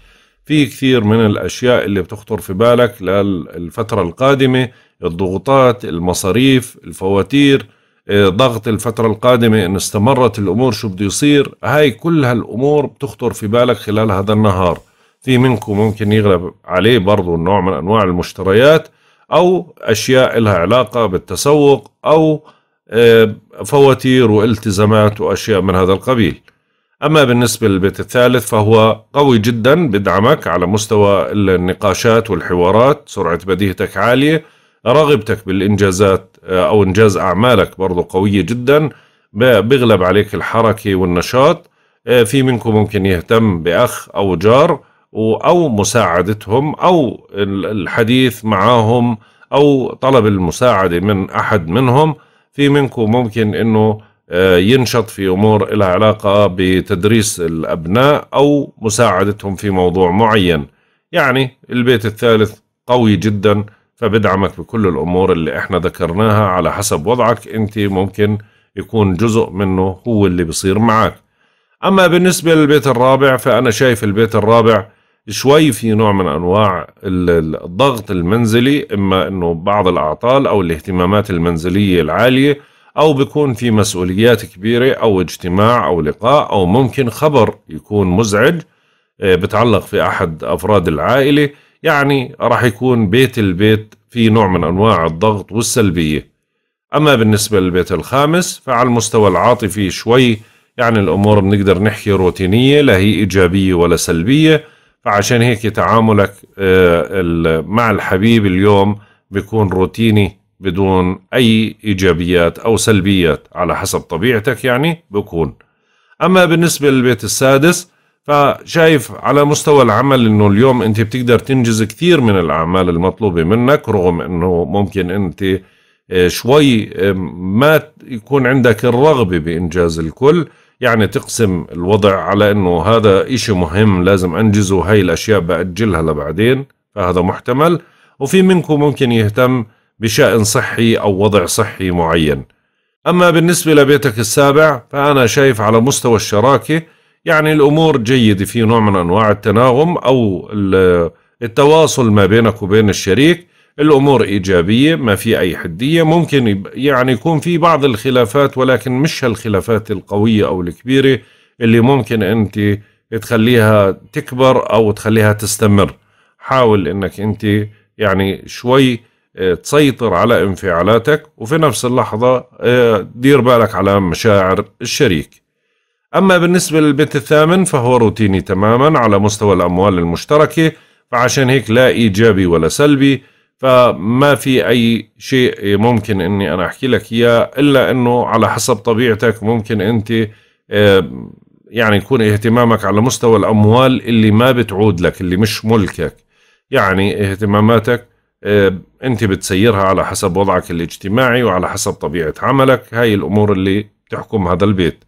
في كثير من الأشياء اللي بتخطر في بالك للفترة القادمة الضغوطات المصاريف الفواتير آه، ضغط الفترة القادمة إن استمرت الأمور شو بده يصير هاي كل هالأمور بتخطر في بالك خلال هذا النهار في منكم ممكن يغلب عليه برضو نوع من أنواع المشتريات أو أشياء لها علاقة بالتسوق أو آه، فواتير والتزامات وأشياء من هذا القبيل أما بالنسبة للبيت الثالث فهو قوي جدا بدعمك على مستوى النقاشات والحوارات سرعة بديهتك عالية رغبتك بالإنجازات آه، أو إنجاز أعمالك برضو قوية جدا بغلب عليك الحركة والنشاط آه، في منكم ممكن يهتم بأخ أو جار أو مساعدتهم أو الحديث معهم أو طلب المساعدة من أحد منهم في منكم ممكن أنه آه، ينشط في أمور لها علاقة بتدريس الأبناء أو مساعدتهم في موضوع معين يعني البيت الثالث قوي جداً فبدعمك بكل الأمور اللي احنا ذكرناها على حسب وضعك أنت ممكن يكون جزء منه هو اللي بيصير معك أما بالنسبة للبيت الرابع فأنا شايف البيت الرابع شوي في نوع من أنواع الضغط المنزلي إما أنه بعض الأعطال أو الاهتمامات المنزلية العالية أو بيكون في مسؤوليات كبيرة أو اجتماع أو لقاء أو ممكن خبر يكون مزعج آه، بتعلق في أحد أفراد العائلة يعني راح يكون بيت البيت في نوع من أنواع الضغط والسلبية أما بالنسبة للبيت الخامس فعلى المستوى العاطفي شوي يعني الأمور بنقدر نحكي روتينية لا هي إيجابية ولا سلبية فعشان هيك تعاملك آه، مع الحبيب اليوم بيكون روتيني بدون أي إيجابيات أو سلبيات على حسب طبيعتك يعني بكون أما بالنسبة للبيت السادس فشايف على مستوى العمل انه اليوم انت بتقدر تنجز كثير من الاعمال المطلوبه منك رغم انه ممكن انت آه، شوي آه، ما يكون عندك الرغبه بانجاز الكل يعني تقسم الوضع على انه هذا اشي مهم لازم انجزه هاي الاشياء باجلها لبعدين فهذا محتمل وفي منكم ممكن يهتم بشأن صحي او وضع صحي معين اما بالنسبه لبيتك السابع فانا شايف على مستوى الشراكه يعني الأمور جيدة في نوع من أنواع التناغم أو التواصل ما بينك وبين الشريك الأمور إيجابية ما في أي حدية ممكن يعني يكون في بعض الخلافات ولكن مش هالخلافات القوية أو الكبيرة اللي ممكن أنت تخليها تكبر أو تخليها تستمر حاول أنك أنت يعني شوي آه، تسيطر على انفعالاتك وفي نفس اللحظة آه، دير بالك على مشاعر الشريك أما بالنسبة للبيت الثامن فهو روتيني تماما على مستوى الأموال المشتركة فعشان هيك لا إيجابي ولا سلبي فما في أي شيء ممكن أني أنا أحكي لك إياه إلا أنه على حسب طبيعتك ممكن أنت آه، يعني يكون اهتمامك على مستوى الأموال اللي ما بتعود لك اللي مش ملكك يعني اهتماماتك آه، أنت بتسيرها على حسب وضعك الاجتماعي وعلى حسب طبيعة عملك هاي الأمور اللي بتحكم هذا البيت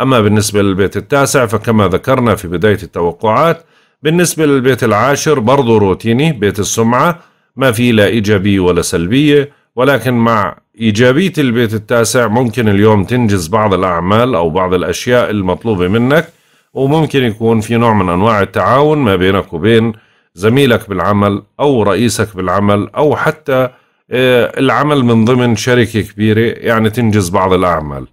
أما بالنسبة للبيت التاسع فكما ذكرنا في بداية التوقعات بالنسبة للبيت العاشر برضو روتيني بيت السمعة ما في لا إيجابية ولا سلبية ولكن مع إيجابية البيت التاسع ممكن اليوم تنجز بعض الأعمال أو بعض الأشياء المطلوبة منك وممكن يكون في نوع من أنواع التعاون ما بينك وبين زميلك بالعمل أو رئيسك بالعمل أو حتى آه، العمل من ضمن شركة كبيرة يعني تنجز بعض الأعمال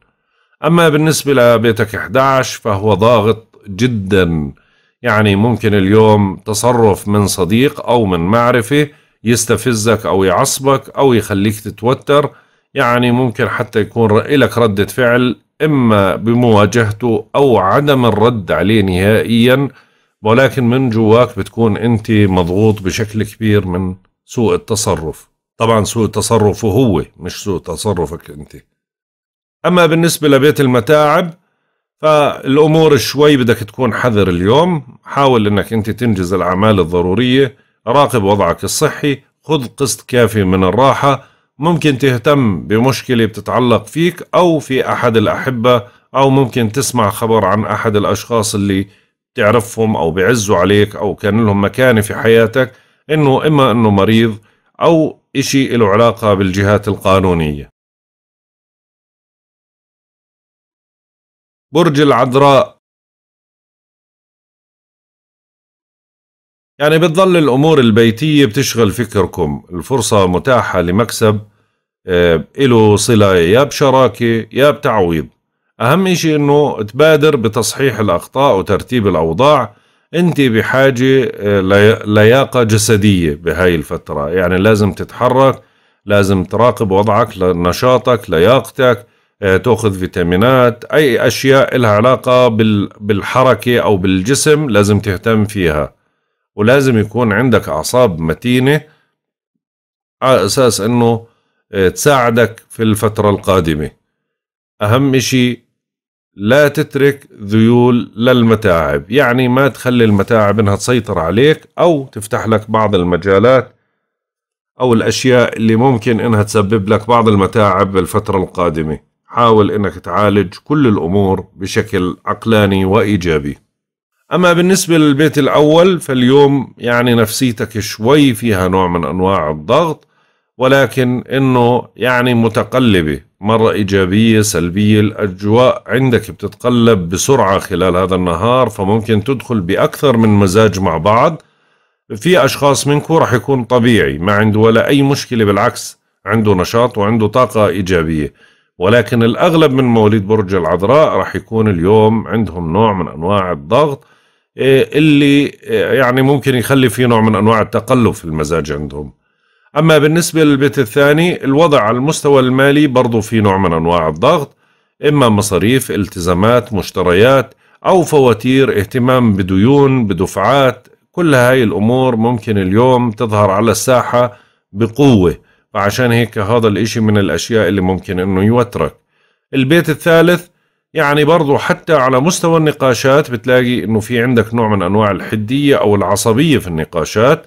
أما بالنسبة لبيتك 11 فهو ضاغط جدا يعني ممكن اليوم تصرف من صديق أو من معرفة يستفزك أو يعصبك أو يخليك تتوتر يعني ممكن حتى يكون لك ردة فعل إما بمواجهته أو عدم الرد عليه نهائيا ولكن من جواك بتكون أنت مضغوط بشكل كبير من سوء التصرف طبعا سوء تصرفه هو مش سوء تصرفك أنت أما بالنسبة لبيت المتاعب فالأمور شوي بدك تكون حذر اليوم حاول أنك أنت تنجز الأعمال الضرورية راقب وضعك الصحي خذ قسط كافي من الراحة ممكن تهتم بمشكلة بتتعلق فيك أو في أحد الأحبة أو ممكن تسمع خبر عن أحد الأشخاص اللي تعرفهم أو بعزوا عليك أو كان لهم مكانة في حياتك إنه إما إنه مريض أو إشي له علاقة بالجهات القانونية برج العذراء يعني بتضل الأمور البيتية بتشغل فكركم الفرصة متاحة لمكسب آه، إله صلة يا بشراكة يا بتعويض أهم إشي إنه تبادر بتصحيح الأخطاء وترتيب الأوضاع أنت بحاجة آه، لياقة جسدية بهاي الفترة يعني لازم تتحرك لازم تراقب وضعك لنشاطك لياقتك آه، تاخذ فيتامينات اي اشياء لها علاقه بالحركه او بالجسم لازم تهتم فيها ولازم يكون عندك اعصاب متينه على اساس انه آه، تساعدك في الفتره القادمه اهم شيء لا تترك ذيول للمتاعب يعني ما تخلي المتاعب انها تسيطر عليك او تفتح لك بعض المجالات او الاشياء اللي ممكن انها تسبب لك بعض المتاعب بالفتره القادمه حاول انك تعالج كل الامور بشكل عقلاني وايجابي اما بالنسبه للبيت الاول فاليوم يعني نفسيتك شوي فيها نوع من انواع الضغط ولكن انه يعني متقلبه مره ايجابيه سلبيه الاجواء عندك بتتقلب بسرعه خلال هذا النهار فممكن تدخل باكثر من مزاج مع بعض في اشخاص منكم راح يكون طبيعي ما عنده ولا اي مشكله بالعكس عنده نشاط وعنده طاقه ايجابيه ولكن الأغلب من مواليد برج العذراء راح يكون اليوم عندهم نوع من أنواع الضغط إيه، اللي إيه، يعني ممكن يخلي في نوع من أنواع التقلب في المزاج عندهم أما بالنسبة للبيت الثاني الوضع على المستوى المالي برضو في نوع من أنواع الضغط إما مصاريف التزامات مشتريات أو فواتير اهتمام بديون بدفعات كل هاي الأمور ممكن اليوم تظهر على الساحة بقوة فعشان هيك هذا الاشي من الاشياء اللي ممكن انه يوترك البيت الثالث يعني برضو حتى على مستوى النقاشات بتلاقي انه في عندك نوع من انواع الحدية او العصبية في النقاشات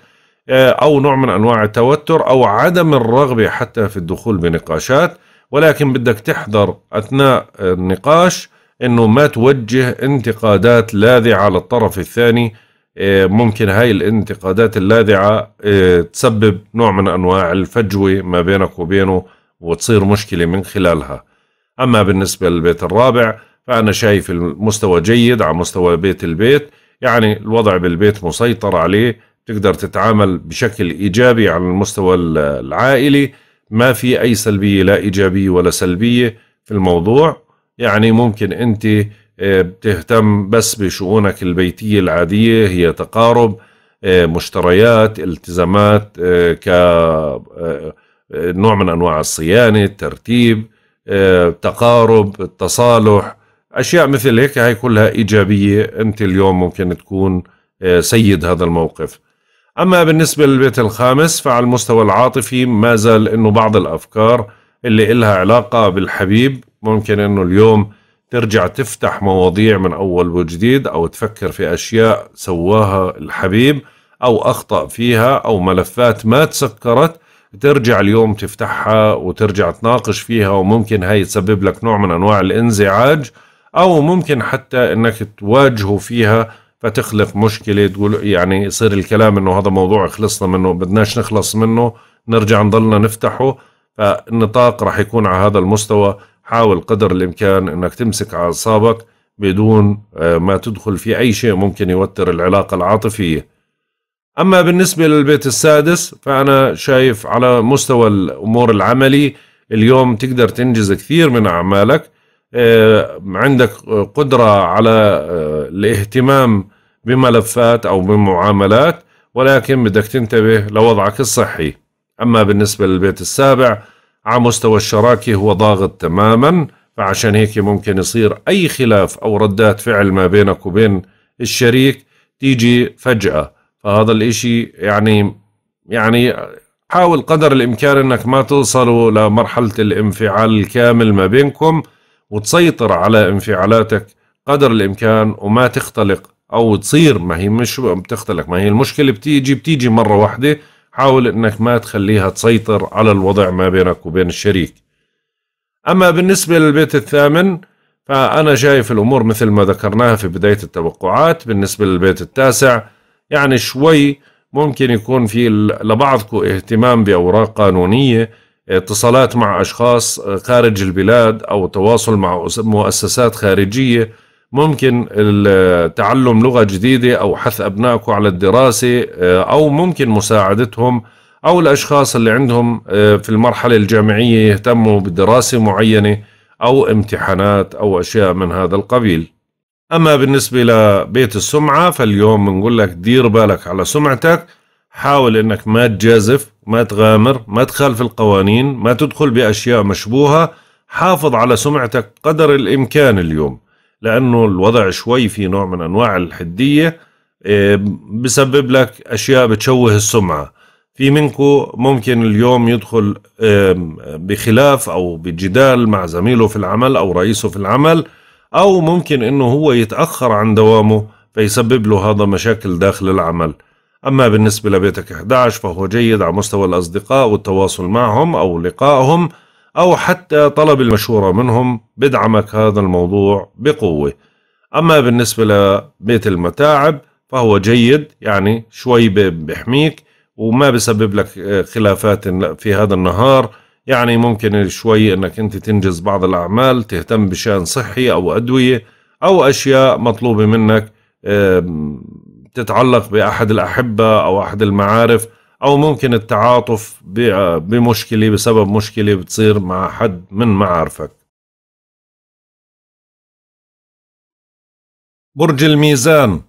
آه، او نوع من انواع التوتر او عدم الرغبة حتى في الدخول بنقاشات ولكن بدك تحذر اثناء النقاش انه ما توجه انتقادات لاذعة للطرف الثاني إيه، ممكن هاي الانتقادات اللاذعة إيه، تسبب نوع من أنواع الفجوة ما بينك وبينه وتصير مشكلة من خلالها أما بالنسبة للبيت الرابع فأنا شايف المستوى جيد على مستوى بيت البيت يعني الوضع بالبيت مسيطر عليه تقدر تتعامل بشكل إيجابي على المستوى العائلي ما في أي سلبية لا إيجابية ولا سلبية في الموضوع يعني ممكن أنت آه، بتهتم بس بشؤونك البيتية العادية هي تقارب آه، مشتريات التزامات آه، ك نوع من أنواع الصيانة الترتيب تقارب التصالح أشياء مثل هيك هاي كلها إيجابية أنت اليوم ممكن تكون سيد هذا الموقف أما بالنسبة للبيت الخامس فعلى المستوى العاطفي ما زال أنه بعض الأفكار اللي إلها علاقة بالحبيب ممكن أنه اليوم ترجع تفتح مواضيع من أول وجديد أو تفكر في أشياء سواها الحبيب أو أخطأ فيها أو ملفات ما تسكرت ترجع اليوم تفتحها وترجع تناقش فيها وممكن هاي تسبب لك نوع من أنواع الانزعاج أو ممكن حتى أنك تواجهه فيها فتخلق مشكلة تقول يعني يصير الكلام أنه هذا موضوع خلصنا منه بدناش نخلص منه نرجع نضلنا نفتحه فالنطاق راح يكون على هذا المستوى حاول قدر الإمكان أنك تمسك أعصابك بدون آه، ما تدخل في أي شيء ممكن يوتر العلاقة العاطفية أما بالنسبة للبيت السادس فأنا شايف على مستوى الأمور العملي اليوم تقدر تنجز كثير من أعمالك آه، عندك قدرة على آه، الاهتمام بملفات أو بمعاملات ولكن بدك تنتبه لوضعك الصحي أما بالنسبة للبيت السابع على مستوى الشراكة هو ضاغط تماما فعشان هيك ممكن يصير أي خلاف أو ردات فعل ما بينك وبين الشريك تيجي فجأة فهذا الإشي يعني يعني حاول قدر الإمكان أنك ما توصلوا لمرحلة الانفعال الكامل ما بينكم وتسيطر على انفعالاتك قدر الإمكان وما تختلق أو تصير ما هي مش بتختلق ما هي المشكلة بتيجي بتيجي مرة واحدة حاول انك ما تخليها تسيطر على الوضع ما بينك وبين الشريك اما بالنسبة للبيت الثامن فانا شايف الامور مثل ما ذكرناها في بداية التوقعات بالنسبة للبيت التاسع يعني شوي ممكن يكون في لبعضكم اهتمام باوراق قانونيه اتصالات مع اشخاص خارج البلاد او تواصل مع مؤسسات خارجيه ممكن تعلم لغة جديدة أو حث أبنائكم على الدراسة آه، أو ممكن مساعدتهم أو الأشخاص اللي عندهم آه، في المرحلة الجامعية يهتموا بدراسة معينة أو امتحانات أو أشياء من هذا القبيل أما بالنسبة لبيت السمعة فاليوم بنقول لك دير بالك على سمعتك حاول أنك ما تجازف ما تغامر ما تخالف القوانين ما تدخل بأشياء مشبوهة حافظ على سمعتك قدر الإمكان اليوم لانه الوضع شوي في نوع من انواع الحديه آه، بسبب لك اشياء بتشوه السمعه في منكو ممكن اليوم يدخل بخلاف او بجدال مع زميله في العمل او رئيسه في العمل او ممكن انه هو يتاخر عن دوامه فيسبب له هذا مشاكل داخل العمل اما بالنسبه لبيتك 11 فهو جيد على مستوى الاصدقاء والتواصل معهم او لقائهم أو حتى طلب المشورة منهم بدعمك هذا الموضوع بقوة أما بالنسبة لبيت المتاعب فهو جيد يعني شوي بيحميك وما بسبب لك آه، خلافات في هذا النهار يعني ممكن شوي انك انت تنجز بعض الاعمال تهتم بشان صحي او ادويه او اشياء مطلوبه منك تتعلق باحد الاحبه او احد المعارف او ممكن التعاطف بمشكله بسبب مشكله بتصير مع حد من معارفك برج الميزان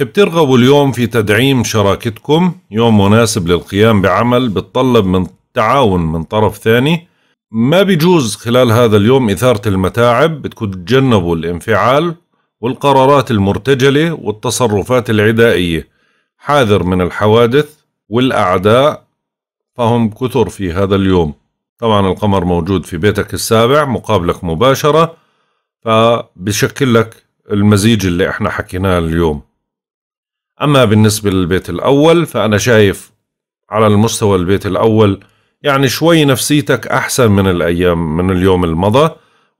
بترغبوا اليوم في تدعيم شراكتكم يوم مناسب للقيام بعمل بتطلب من تعاون من طرف ثاني ما بيجوز خلال هذا اليوم إثارة المتاعب تجنبوا الانفعال والقرارات المرتجلة والتصرفات العدائية حاذر من الحوادث والأعداء فهم كثر في هذا اليوم طبعا القمر موجود في بيتك السابع مقابلك مباشرة فبشكل لك المزيج اللي احنا حكيناه اليوم أما بالنسبة للبيت الأول فأنا شايف على المستوى البيت الأول يعني شوي نفسيتك أحسن من الأيام من اليوم المضى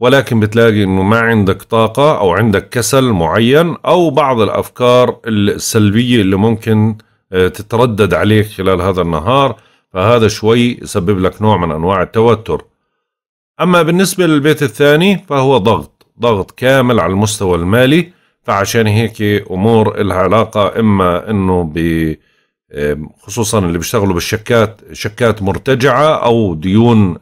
ولكن بتلاقي انه ما عندك طاقة او عندك كسل معين او بعض الافكار السلبية اللي ممكن آه، تتردد عليك خلال هذا النهار فهذا شوي يسبب لك نوع من انواع التوتر اما بالنسبة للبيت الثاني فهو ضغط ضغط كامل على المستوى المالي فعشان هيك امور الها علاقة اما انه ب خصوصا اللي بيشتغلوا بالشكات شكات مرتجعة او ديون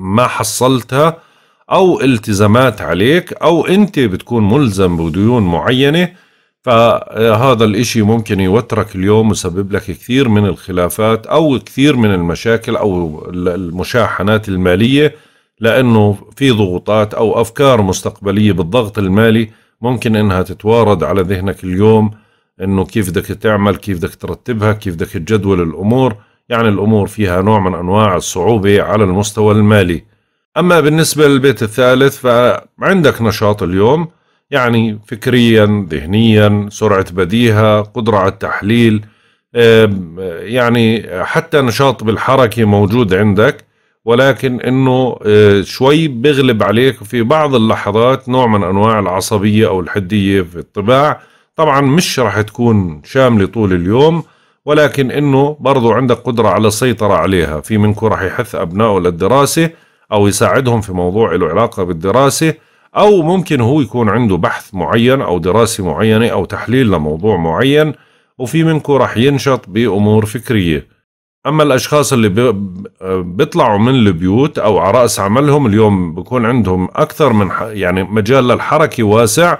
ما حصلتها او التزامات عليك او انت بتكون ملزم بديون معينه فهذا الاشي ممكن يوترك اليوم ويسبب لك كثير من الخلافات او كثير من المشاكل او المشاحنات الماليه لانه في ضغوطات او افكار مستقبليه بالضغط المالي ممكن انها تتوارد على ذهنك اليوم انه كيف بدك تعمل كيف بدك ترتبها كيف بدك تجدول الامور يعني الامور فيها نوع من انواع الصعوبه على المستوى المالي أما بالنسبة للبيت الثالث فعندك نشاط اليوم يعني فكريا ذهنيا سرعة بديهة قدرة على التحليل يعني حتى نشاط بالحركة موجود عندك ولكن انه آه، شوي بغلب عليك في بعض اللحظات نوع من انواع العصبيه او الحديه في الطباع طبعا مش راح تكون شامله طول اليوم ولكن انه برضو عندك قدره على السيطره عليها في منكم راح يحث ابنائه للدراسه أو يساعدهم في موضوع له علاقة بالدراسة أو ممكن هو يكون عنده بحث معين أو دراسة معينة أو تحليل لموضوع معين وفي منكم رح ينشط بأمور فكرية أما الأشخاص اللي بيطلعوا من البيوت أو على رأس عملهم اليوم بكون عندهم أكثر من يعني مجال للحركة واسع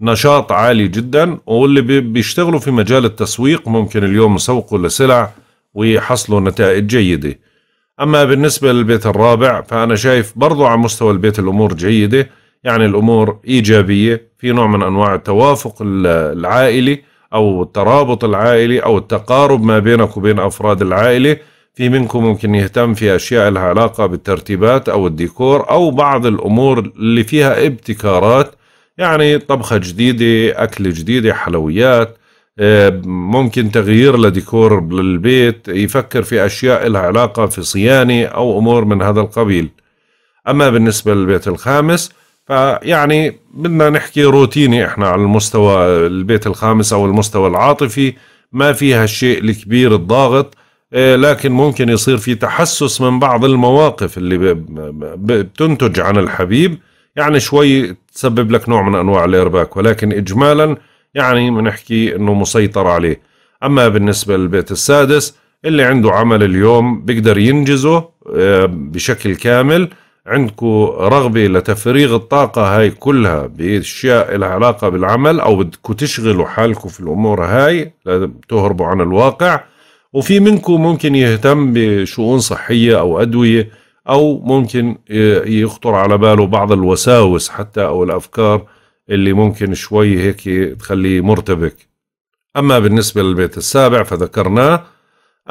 نشاط عالي جدا واللي بيشتغلوا في مجال التسويق ممكن اليوم يسوقوا لسلع ويحصلوا نتائج جيده أما بالنسبة للبيت الرابع فأنا شايف برضو على مستوى البيت الأمور جيدة يعني الأمور إيجابية في نوع من أنواع التوافق العائلي أو الترابط العائلي أو التقارب ما بينك وبين أفراد العائلة في منكم ممكن يهتم في أشياء لها علاقة بالترتيبات أو الديكور أو بعض الأمور اللي فيها ابتكارات يعني طبخة جديدة أكل جديدة حلويات آه، ممكن تغيير لديكور للبيت يفكر في أشياء لها علاقة في صيانة أو أمور من هذا القبيل أما بالنسبة للبيت الخامس فيعني بدنا نحكي روتيني احنا على المستوى البيت الخامس او المستوى العاطفي ما فيها الشيء الكبير الضاغط آه، لكن ممكن يصير في تحسس من بعض المواقف اللي بتنتج عن الحبيب يعني شوي تسبب لك نوع من انواع الارباك ولكن اجمالا يعني بنحكي انه مسيطر عليه اما بالنسبه للبيت السادس اللي عنده عمل اليوم بيقدر ينجزه آه، بشكل كامل عندكم رغبة لتفريغ الطاقة هاي كلها بأشياء لها علاقة بالعمل أو بدكم تشغلوا حالكم في الأمور هاي لتهربوا عن الواقع وفي منكم ممكن يهتم بشؤون صحية أو أدوية أو ممكن يخطر على باله بعض الوساوس حتى أو الأفكار اللي ممكن شوي هيك تخليه مرتبك أما بالنسبة للبيت السابع فذكرناه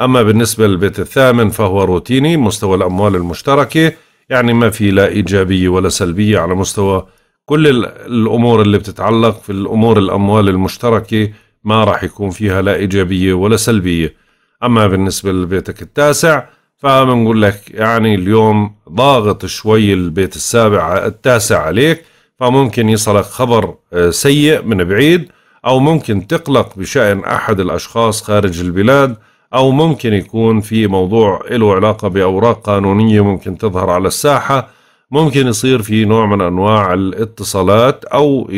أما بالنسبة للبيت الثامن فهو روتيني مستوى الأموال المشتركة يعني ما في لا إيجابية ولا سلبية على مستوى كل الأمور اللي بتتعلق في الأمور الأموال المشتركة ما راح يكون فيها لا إيجابية ولا سلبية أما بالنسبة لبيتك التاسع فبنقول لك يعني اليوم ضاغط شوي البيت السابع التاسع عليك فممكن يصلك خبر آه، سيء من بعيد أو ممكن تقلق بشأن أحد الأشخاص خارج البلاد أو ممكن يكون في موضوع له علاقة بأوراق قانونية ممكن تظهر على الساحة ممكن يصير في نوع من أنواع الاتصالات أو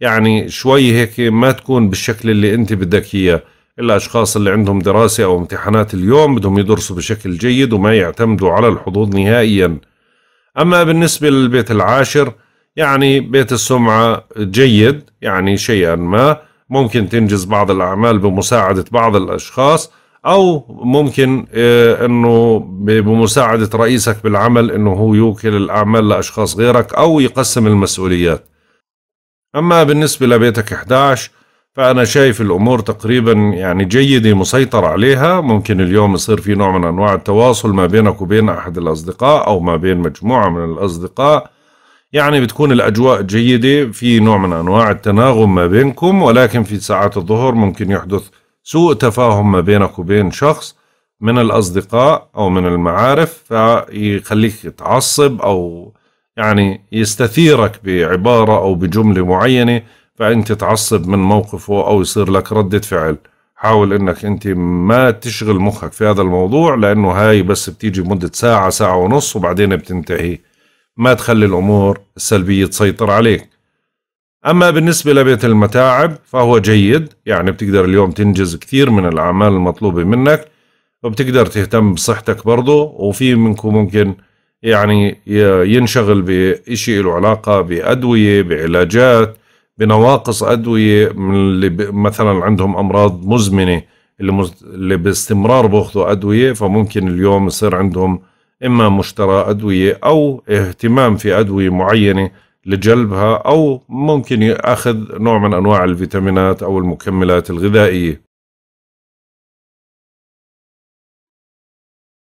يعني شوي هيك ما تكون بالشكل اللي أنت بدك إياه الأشخاص اللي عندهم دراسة أو امتحانات اليوم بدهم يدرسوا بشكل جيد وما يعتمدوا على الحظوظ نهائيا أما بالنسبة للبيت العاشر يعني بيت السمعة جيد يعني شيئا ما ممكن تنجز بعض الأعمال بمساعدة بعض الأشخاص أو ممكن آه، أنه بمساعدة رئيسك بالعمل أنه هو يوكل الأعمال لأشخاص غيرك أو يقسم المسؤوليات أما بالنسبة لبيتك 11 فأنا شايف الأمور تقريبا يعني جيدة مسيطر عليها ممكن اليوم يصير في نوع من أنواع التواصل ما بينك وبين أحد الأصدقاء أو ما بين مجموعة من الأصدقاء يعني بتكون الأجواء جيدة في نوع من أنواع التناغم ما بينكم ولكن في ساعات الظهر ممكن يحدث سوء تفاهم ما بينك وبين شخص من الأصدقاء أو من المعارف فيخليك تعصب أو يعني يستثيرك بعبارة أو بجملة معينة فأنت تعصب من موقفه أو يصير لك ردة فعل حاول أنك أنت ما تشغل مخك في هذا الموضوع لأنه هاي بس بتيجي مدة ساعة ساعة ونص وبعدين بتنتهي ما تخلي الأمور السلبية تسيطر عليك أما بالنسبة لبيت المتاعب فهو جيد يعني بتقدر اليوم تنجز كثير من الأعمال المطلوبة منك وبتقدر تهتم بصحتك برضه وفي منكم ممكن يعني ينشغل بشيء له علاقة بأدوية بعلاجات بنواقص أدوية من اللي مثلا عندهم أمراض مزمنة اللي, مز... اللي باستمرار بياخذوا أدوية فممكن اليوم يصير عندهم إما مشترى أدوية أو اهتمام في أدوية معينة لجلبها أو ممكن يأخذ نوع من أنواع الفيتامينات أو المكملات الغذائية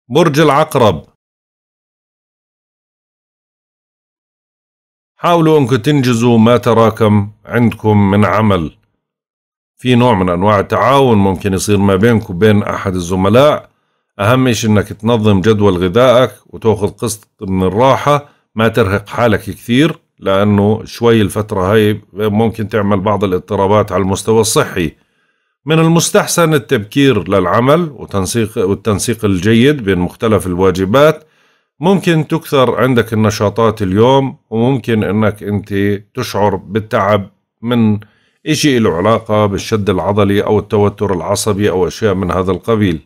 برج العقرب حاولوا أنكم تنجزوا ما تراكم عندكم من عمل في نوع من أنواع التعاون ممكن يصير ما بينكم وبين أحد الزملاء أهم شيء إنك تنظم جدول غذائك وتاخذ قسط من الراحة ما ترهق حالك كثير لأنه شوي الفترة هاي ممكن تعمل بعض الاضطرابات على المستوى الصحي من المستحسن التبكير للعمل وتنسيق والتنسيق الجيد بين مختلف الواجبات ممكن تكثر عندك النشاطات اليوم وممكن انك انت تشعر بالتعب من اشي له علاقة بالشد العضلي او التوتر العصبي او اشياء من هذا القبيل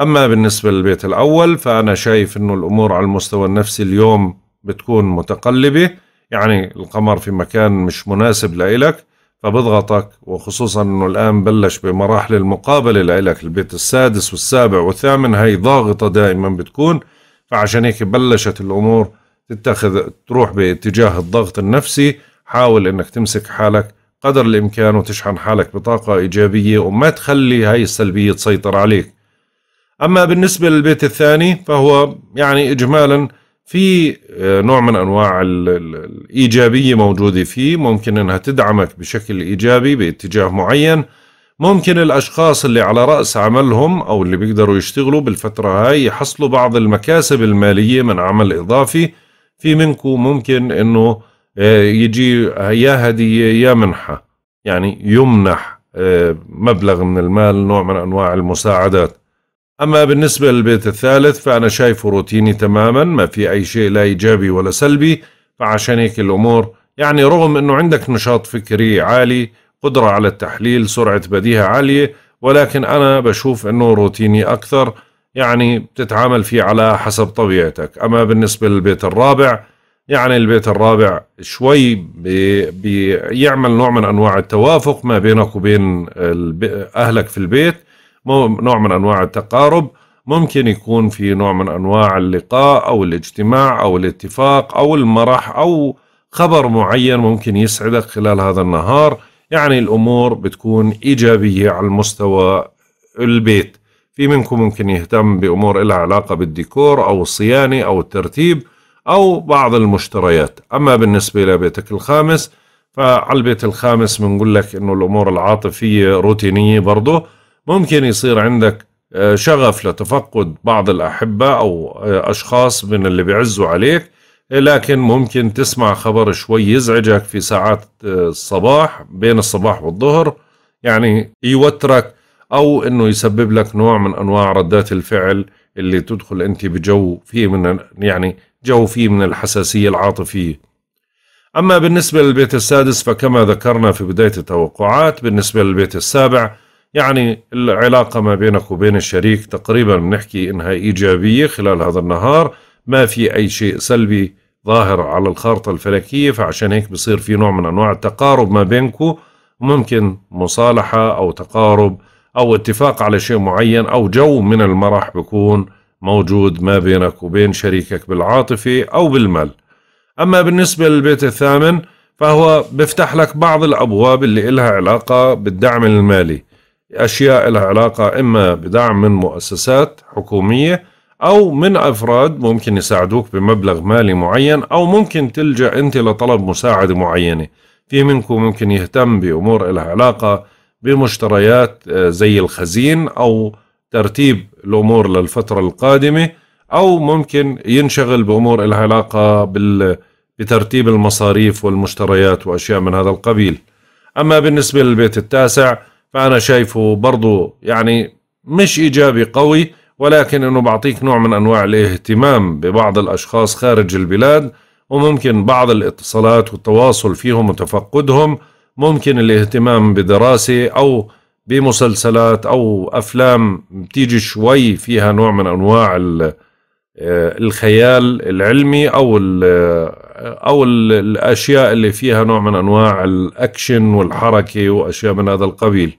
أما بالنسبة للبيت الأول فأنا شايف أنه الأمور على المستوى النفسي اليوم بتكون متقلبة يعني القمر في مكان مش مناسب لإلك فبضغطك وخصوصا أنه الآن بلش بمراحل المقابلة لإلك البيت السادس والسابع والثامن هي ضاغطة دائما بتكون فعشان هيك بلشت الأمور تتخذ تروح باتجاه الضغط النفسي حاول أنك تمسك حالك قدر الإمكان وتشحن حالك بطاقة إيجابية وما تخلي هاي السلبية تسيطر عليك أما بالنسبة للبيت الثاني فهو يعني إجمالا في آه، نوع من أنواع الإيجابية موجودة فيه ممكن أنها تدعمك بشكل إيجابي باتجاه معين ممكن الأشخاص اللي على رأس عملهم أو اللي بيقدروا يشتغلوا بالفترة هاي يحصلوا بعض المكاسب المالية من عمل إضافي في منكم ممكن أنه آه، يجي يا هدية يا منحة يعني يمنح آه، مبلغ من المال نوع من أنواع المساعدات أما بالنسبة للبيت الثالث فأنا شايفه روتيني تماما ما في أي شيء لا إيجابي ولا سلبي فعشان هيك الأمور يعني رغم أنه عندك نشاط فكري عالي قدرة على التحليل سرعة بديهة عالية ولكن أنا بشوف أنه روتيني أكثر يعني بتتعامل فيه على حسب طبيعتك أما بالنسبة للبيت الرابع يعني البيت الرابع شوي بي بيعمل نوع من أنواع التوافق ما بينك وبين أهلك في البيت نوع من أنواع التقارب ممكن يكون في نوع من أنواع اللقاء أو الاجتماع أو الاتفاق أو المرح أو خبر معين ممكن يسعدك خلال هذا النهار يعني الأمور بتكون إيجابية على المستوى البيت في منكم ممكن يهتم بأمور لها علاقة بالديكور أو الصيانة أو الترتيب أو بعض المشتريات أما بالنسبة لبيتك الخامس فعلى البيت الخامس بنقول لك إنه الأمور العاطفية روتينية برضه ممكن يصير عندك آه، شغف لتفقد بعض الأحبة أو آه، أشخاص من اللي بيعزوا عليك لكن ممكن تسمع خبر شوي يزعجك في ساعات آه، الصباح بين الصباح والظهر يعني يوترك أو أنه يسبب لك نوع من أنواع ردات الفعل اللي تدخل أنت بجو فيه من يعني جو فيه من الحساسية العاطفية أما بالنسبة للبيت السادس فكما ذكرنا في بداية التوقعات بالنسبة للبيت السابع يعني العلاقة ما بينك وبين الشريك تقريبا بنحكي إنها إيجابية خلال هذا النهار ما في أي شيء سلبي ظاهر على الخارطة الفلكية فعشان هيك بصير في نوع من أنواع التقارب ما بينكو ممكن مصالحة أو تقارب أو اتفاق على شيء معين أو جو من المرح بكون موجود ما بينك وبين شريكك بالعاطفة أو بالمال أما بالنسبة للبيت الثامن فهو بيفتح لك بعض الأبواب اللي إلها علاقة بالدعم المالي أشياء لها علاقة إما بدعم من مؤسسات حكومية أو من أفراد ممكن يساعدوك بمبلغ مالي معين أو ممكن تلجأ أنت لطلب مساعدة معينة في منكم ممكن يهتم بأمور لها علاقة بمشتريات آه، زي الخزين أو ترتيب الأمور للفترة القادمة أو ممكن ينشغل بأمور لها علاقة بال بترتيب المصاريف والمشتريات وأشياء من هذا القبيل أما بالنسبة للبيت التاسع فأنا شايفه برضو يعني مش إيجابي قوي ولكن أنه بعطيك نوع من أنواع الاهتمام ببعض الأشخاص خارج البلاد وممكن بعض الاتصالات والتواصل فيهم وتفقدهم ممكن الاهتمام بدراسة أو بمسلسلات أو أفلام بتيجي شوي فيها نوع من أنواع الخيال العلمي أو ال أو الأشياء اللي فيها نوع من أنواع الأكشن والحركة وأشياء من هذا القبيل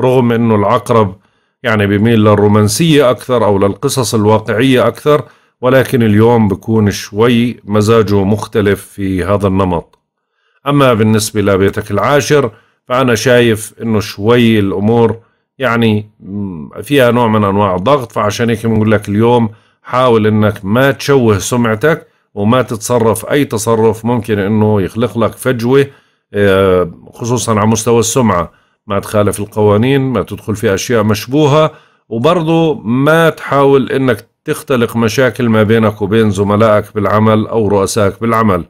رغم أنه العقرب يعني بيميل للرومانسية أكثر أو للقصص الواقعية أكثر ولكن اليوم بكون شوي مزاجه مختلف في هذا النمط أما بالنسبة لبيتك العاشر فأنا شايف أنه شوي الأمور يعني فيها نوع من أنواع الضغط فعشان هيك بنقول لك اليوم حاول أنك ما تشوه سمعتك وما تتصرف أي تصرف ممكن أنه يخلق لك فجوة آه، خصوصا على مستوى السمعة ما تخالف القوانين ما تدخل في أشياء مشبوهة وبرضه ما تحاول أنك تختلق مشاكل ما بينك وبين زملائك بالعمل أو رؤسائك بالعمل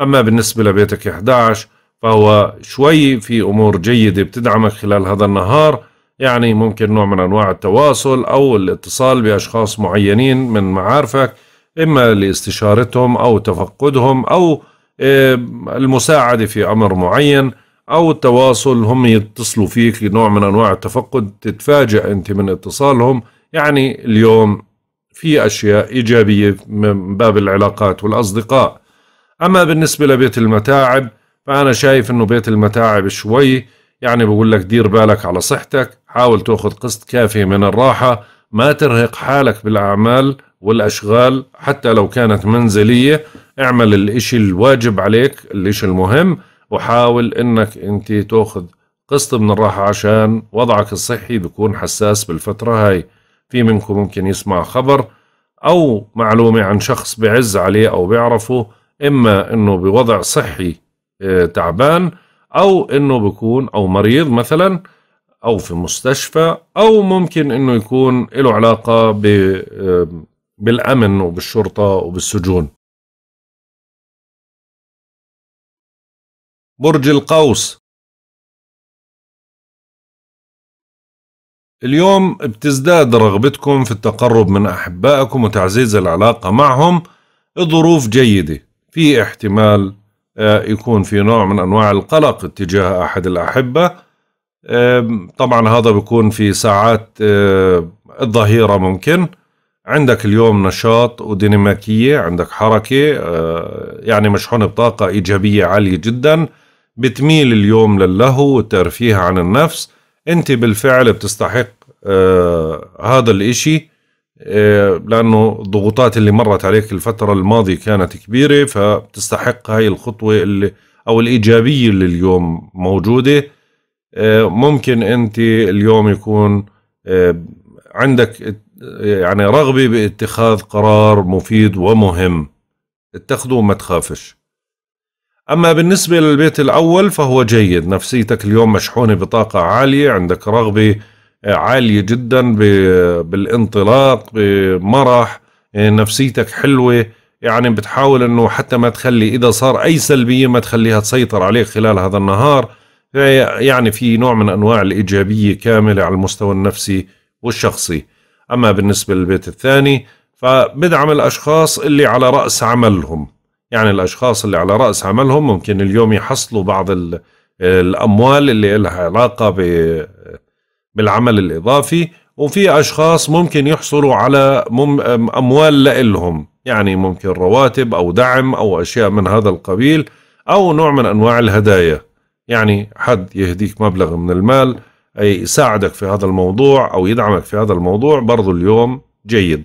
أما بالنسبة لبيتك 11 فهو شوي في أمور جيدة بتدعمك خلال هذا النهار يعني ممكن نوع من أنواع التواصل أو الاتصال بأشخاص معينين من معارفك إما لاستشارتهم أو تفقدهم أو آه، المساعدة في أمر معين او التواصل هم يتصلوا فيك نوع من انواع التفقد تتفاجئ انت من اتصالهم يعني اليوم في اشياء ايجابيه من باب العلاقات والاصدقاء اما بالنسبه لبيت المتاعب فانا شايف انه بيت المتاعب شوي يعني بقول لك دير بالك على صحتك حاول تاخذ قسط كافي من الراحه ما ترهق حالك بالاعمال والاشغال حتى لو كانت منزليه اعمل الاشي الواجب عليك الاشي المهم وحاول انك انت تاخذ قسط من الراحة عشان وضعك الصحي بيكون حساس بالفترة هاي في منكم ممكن يسمع خبر أو معلومة عن شخص بعز عليه أو بيعرفه إما إنه بوضع صحي آه، تعبان أو إنه بيكون أو مريض مثلا أو في مستشفى أو ممكن إنه يكون له علاقة آه، بالأمن وبالشرطة وبالسجون برج القوس اليوم بتزداد رغبتكم في التقرب من أحبائكم وتعزيز العلاقة معهم الظروف جيدة في احتمال آه، يكون في نوع من أنواع القلق اتجاه أحد الأحبة طبعا هذا بيكون في ساعات آه، الظهيرة ممكن عندك اليوم نشاط وديناميكية عندك حركة آه، يعني مشحون بطاقة إيجابية عالية جداً بتميل اليوم للهو والترفيه عن النفس انت بالفعل بتستحق آه هذا الاشي آه لانه الضغوطات اللي مرت عليك الفترة الماضية كانت كبيرة فبتستحق هاي الخطوة اللي او الايجابية اللي اليوم موجودة آه ممكن انت اليوم يكون آه عندك آه، يعني رغبة باتخاذ قرار مفيد ومهم اتخذه وما تخافش أما بالنسبة للبيت الأول فهو جيد نفسيتك اليوم مشحونة بطاقة عالية عندك رغبة آه، عالية جدا بالانطلاق بمرح آه، نفسيتك حلوة يعني بتحاول أنه حتى ما تخلي إذا صار أي سلبية ما تخليها تسيطر عليك خلال هذا النهار آه، يعني في نوع من أنواع الإيجابية كاملة على المستوى النفسي والشخصي أما بالنسبة للبيت الثاني فبدعم الأشخاص اللي على رأس عملهم يعني الأشخاص اللي على رأس عملهم ممكن اليوم يحصلوا بعض الأموال اللي لها علاقة بالعمل الإضافي وفي أشخاص ممكن يحصلوا على أموال لإلهم يعني ممكن رواتب أو دعم أو أشياء من هذا القبيل أو نوع من أنواع الهدايا يعني حد يهديك مبلغ من المال أي يساعدك في هذا الموضوع أو يدعمك في هذا الموضوع برضو اليوم جيد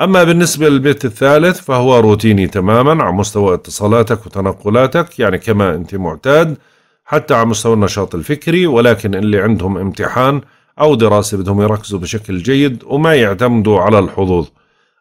أما بالنسبة للبيت الثالث فهو روتيني تماما على مستوى اتصالاتك وتنقلاتك يعني كما أنت معتاد حتى على مستوى النشاط الفكري ولكن اللي عندهم امتحان أو دراسة بدهم يركزوا بشكل جيد وما يعتمدوا على الحظوظ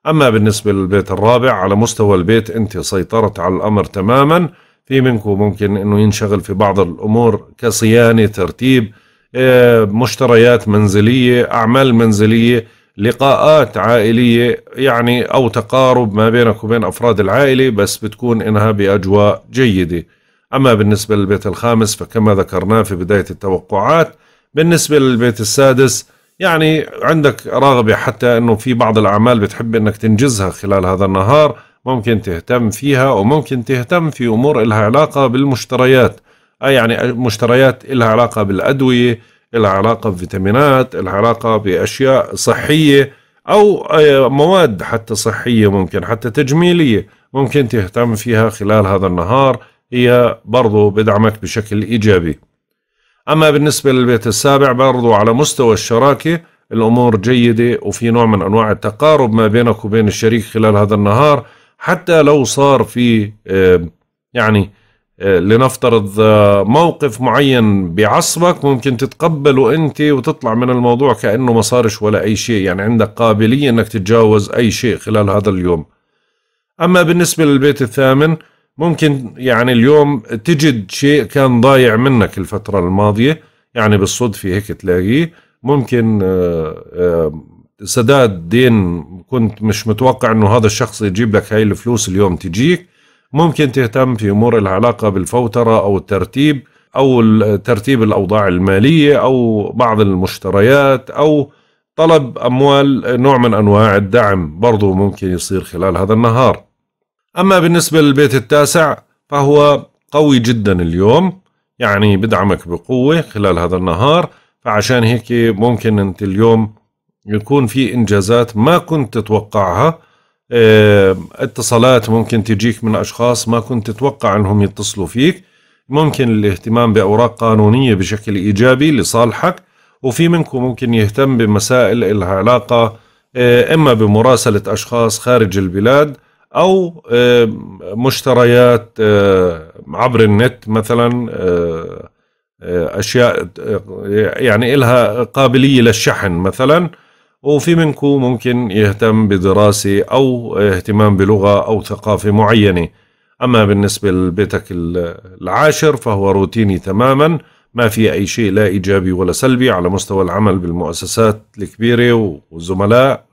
أما بالنسبة للبيت الرابع على مستوى البيت أنت سيطرت على الأمر تماما في منكم ممكن أنه ينشغل في بعض الأمور كصيانة ترتيب آه، مشتريات منزلية أعمال منزلية لقاءات عائلية يعني أو تقارب ما بينك وبين أفراد العائلة بس بتكون إنها بأجواء جيدة أما بالنسبة للبيت الخامس فكما ذكرناه في بداية التوقعات بالنسبة للبيت السادس يعني عندك رغبة حتى أنه في بعض الأعمال بتحب أنك تنجزها خلال هذا النهار ممكن تهتم فيها وممكن تهتم في أمور إلها علاقة بالمشتريات أي آه، يعني مشتريات إلها علاقة بالأدوية لها علاقة بفيتامينات لها علاقة بأشياء صحية أو آه، مواد حتى صحية ممكن حتى تجميلية ممكن تهتم فيها خلال هذا النهار هي برضو بدعمك بشكل إيجابي أما بالنسبة للبيت السابع برضو على مستوى الشراكة الأمور جيدة وفي نوع من أنواع التقارب ما بينك وبين الشريك خلال هذا النهار حتى لو صار في آه، يعني آه، لنفترض آه، موقف معين بعصبك ممكن تتقبله انت وتطلع من الموضوع كانه ما صارش ولا اي شيء يعني عندك قابليه انك تتجاوز اي شيء خلال هذا اليوم اما بالنسبه للبيت الثامن ممكن يعني اليوم تجد شيء كان ضايع منك الفتره الماضيه يعني بالصدفه هيك تلاقيه ممكن آه، سداد دين كنت مش متوقع انه هذا الشخص يجيب لك هاي الفلوس اليوم تجيك ممكن تهتم في أمور العلاقة بالفوترة أو الترتيب أو ترتيب الأوضاع المالية أو بعض المشتريات أو طلب أموال نوع من أنواع الدعم برضو ممكن يصير خلال هذا النهار أما بالنسبة للبيت التاسع فهو قوي جدا اليوم يعني بدعمك بقوة خلال هذا النهار فعشان هيك ممكن أنت اليوم يكون في إنجازات ما كنت تتوقعها آه، اتصالات ممكن تجيك من أشخاص ما كنت تتوقع أنهم يتصلوا فيك ممكن الاهتمام بأوراق قانونية بشكل إيجابي لصالحك وفي منكم ممكن يهتم بمسائل لها علاقة آه، إما بمراسلة أشخاص خارج البلاد أو آه، مشتريات عبر النت مثلا أشياء يعني إلها قابلية للشحن مثلا وفي منكم ممكن يهتم بدراسة أو اهتمام بلغة أو ثقافة معينة أما بالنسبة لبيتك العاشر فهو روتيني تماما ما في أي شيء لا إيجابي ولا سلبي على مستوى العمل بالمؤسسات الكبيرة والزملاء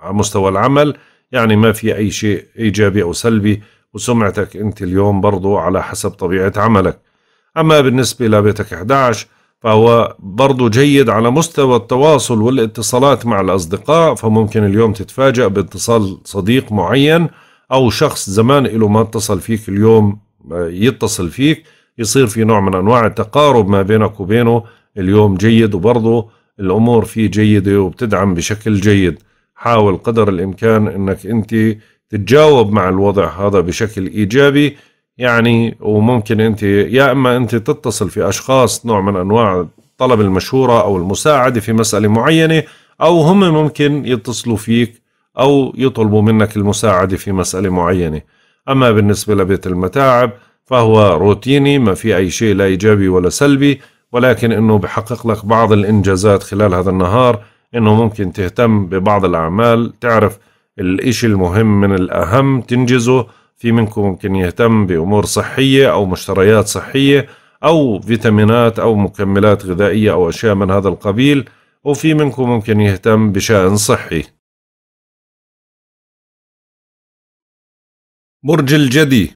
على مستوى العمل يعني ما في أي شيء إيجابي أو سلبي وسمعتك أنت اليوم برضو على حسب طبيعة عملك أما بالنسبة لبيتك 11 فهو برضو جيد على مستوى التواصل والاتصالات مع الأصدقاء فممكن اليوم تتفاجأ باتصال صديق معين أو شخص زمان له ما اتصل فيك اليوم آه، يتصل فيك يصير في نوع من أنواع التقارب ما بينك وبينه اليوم جيد وبرضه الأمور فيه جيدة وبتدعم بشكل جيد حاول قدر الإمكان أنك أنت تتجاوب مع الوضع هذا بشكل إيجابي يعني وممكن انت يا اما انت تتصل في اشخاص نوع من انواع طلب المشوره او المساعده في مساله معينه او هم ممكن يتصلوا فيك او يطلبوا منك المساعده في مساله معينه اما بالنسبه لبيت المتاعب فهو روتيني ما في اي شيء لا ايجابي ولا سلبي ولكن انه بحقق لك بعض الانجازات خلال هذا النهار انه ممكن تهتم ببعض الاعمال تعرف الاشي المهم من الاهم تنجزه في منكم ممكن يهتم بأمور صحية أو مشتريات صحية أو فيتامينات أو مكملات غذائية أو أشياء من هذا القبيل وفي منكم ممكن يهتم بشأن صحي برج الجدي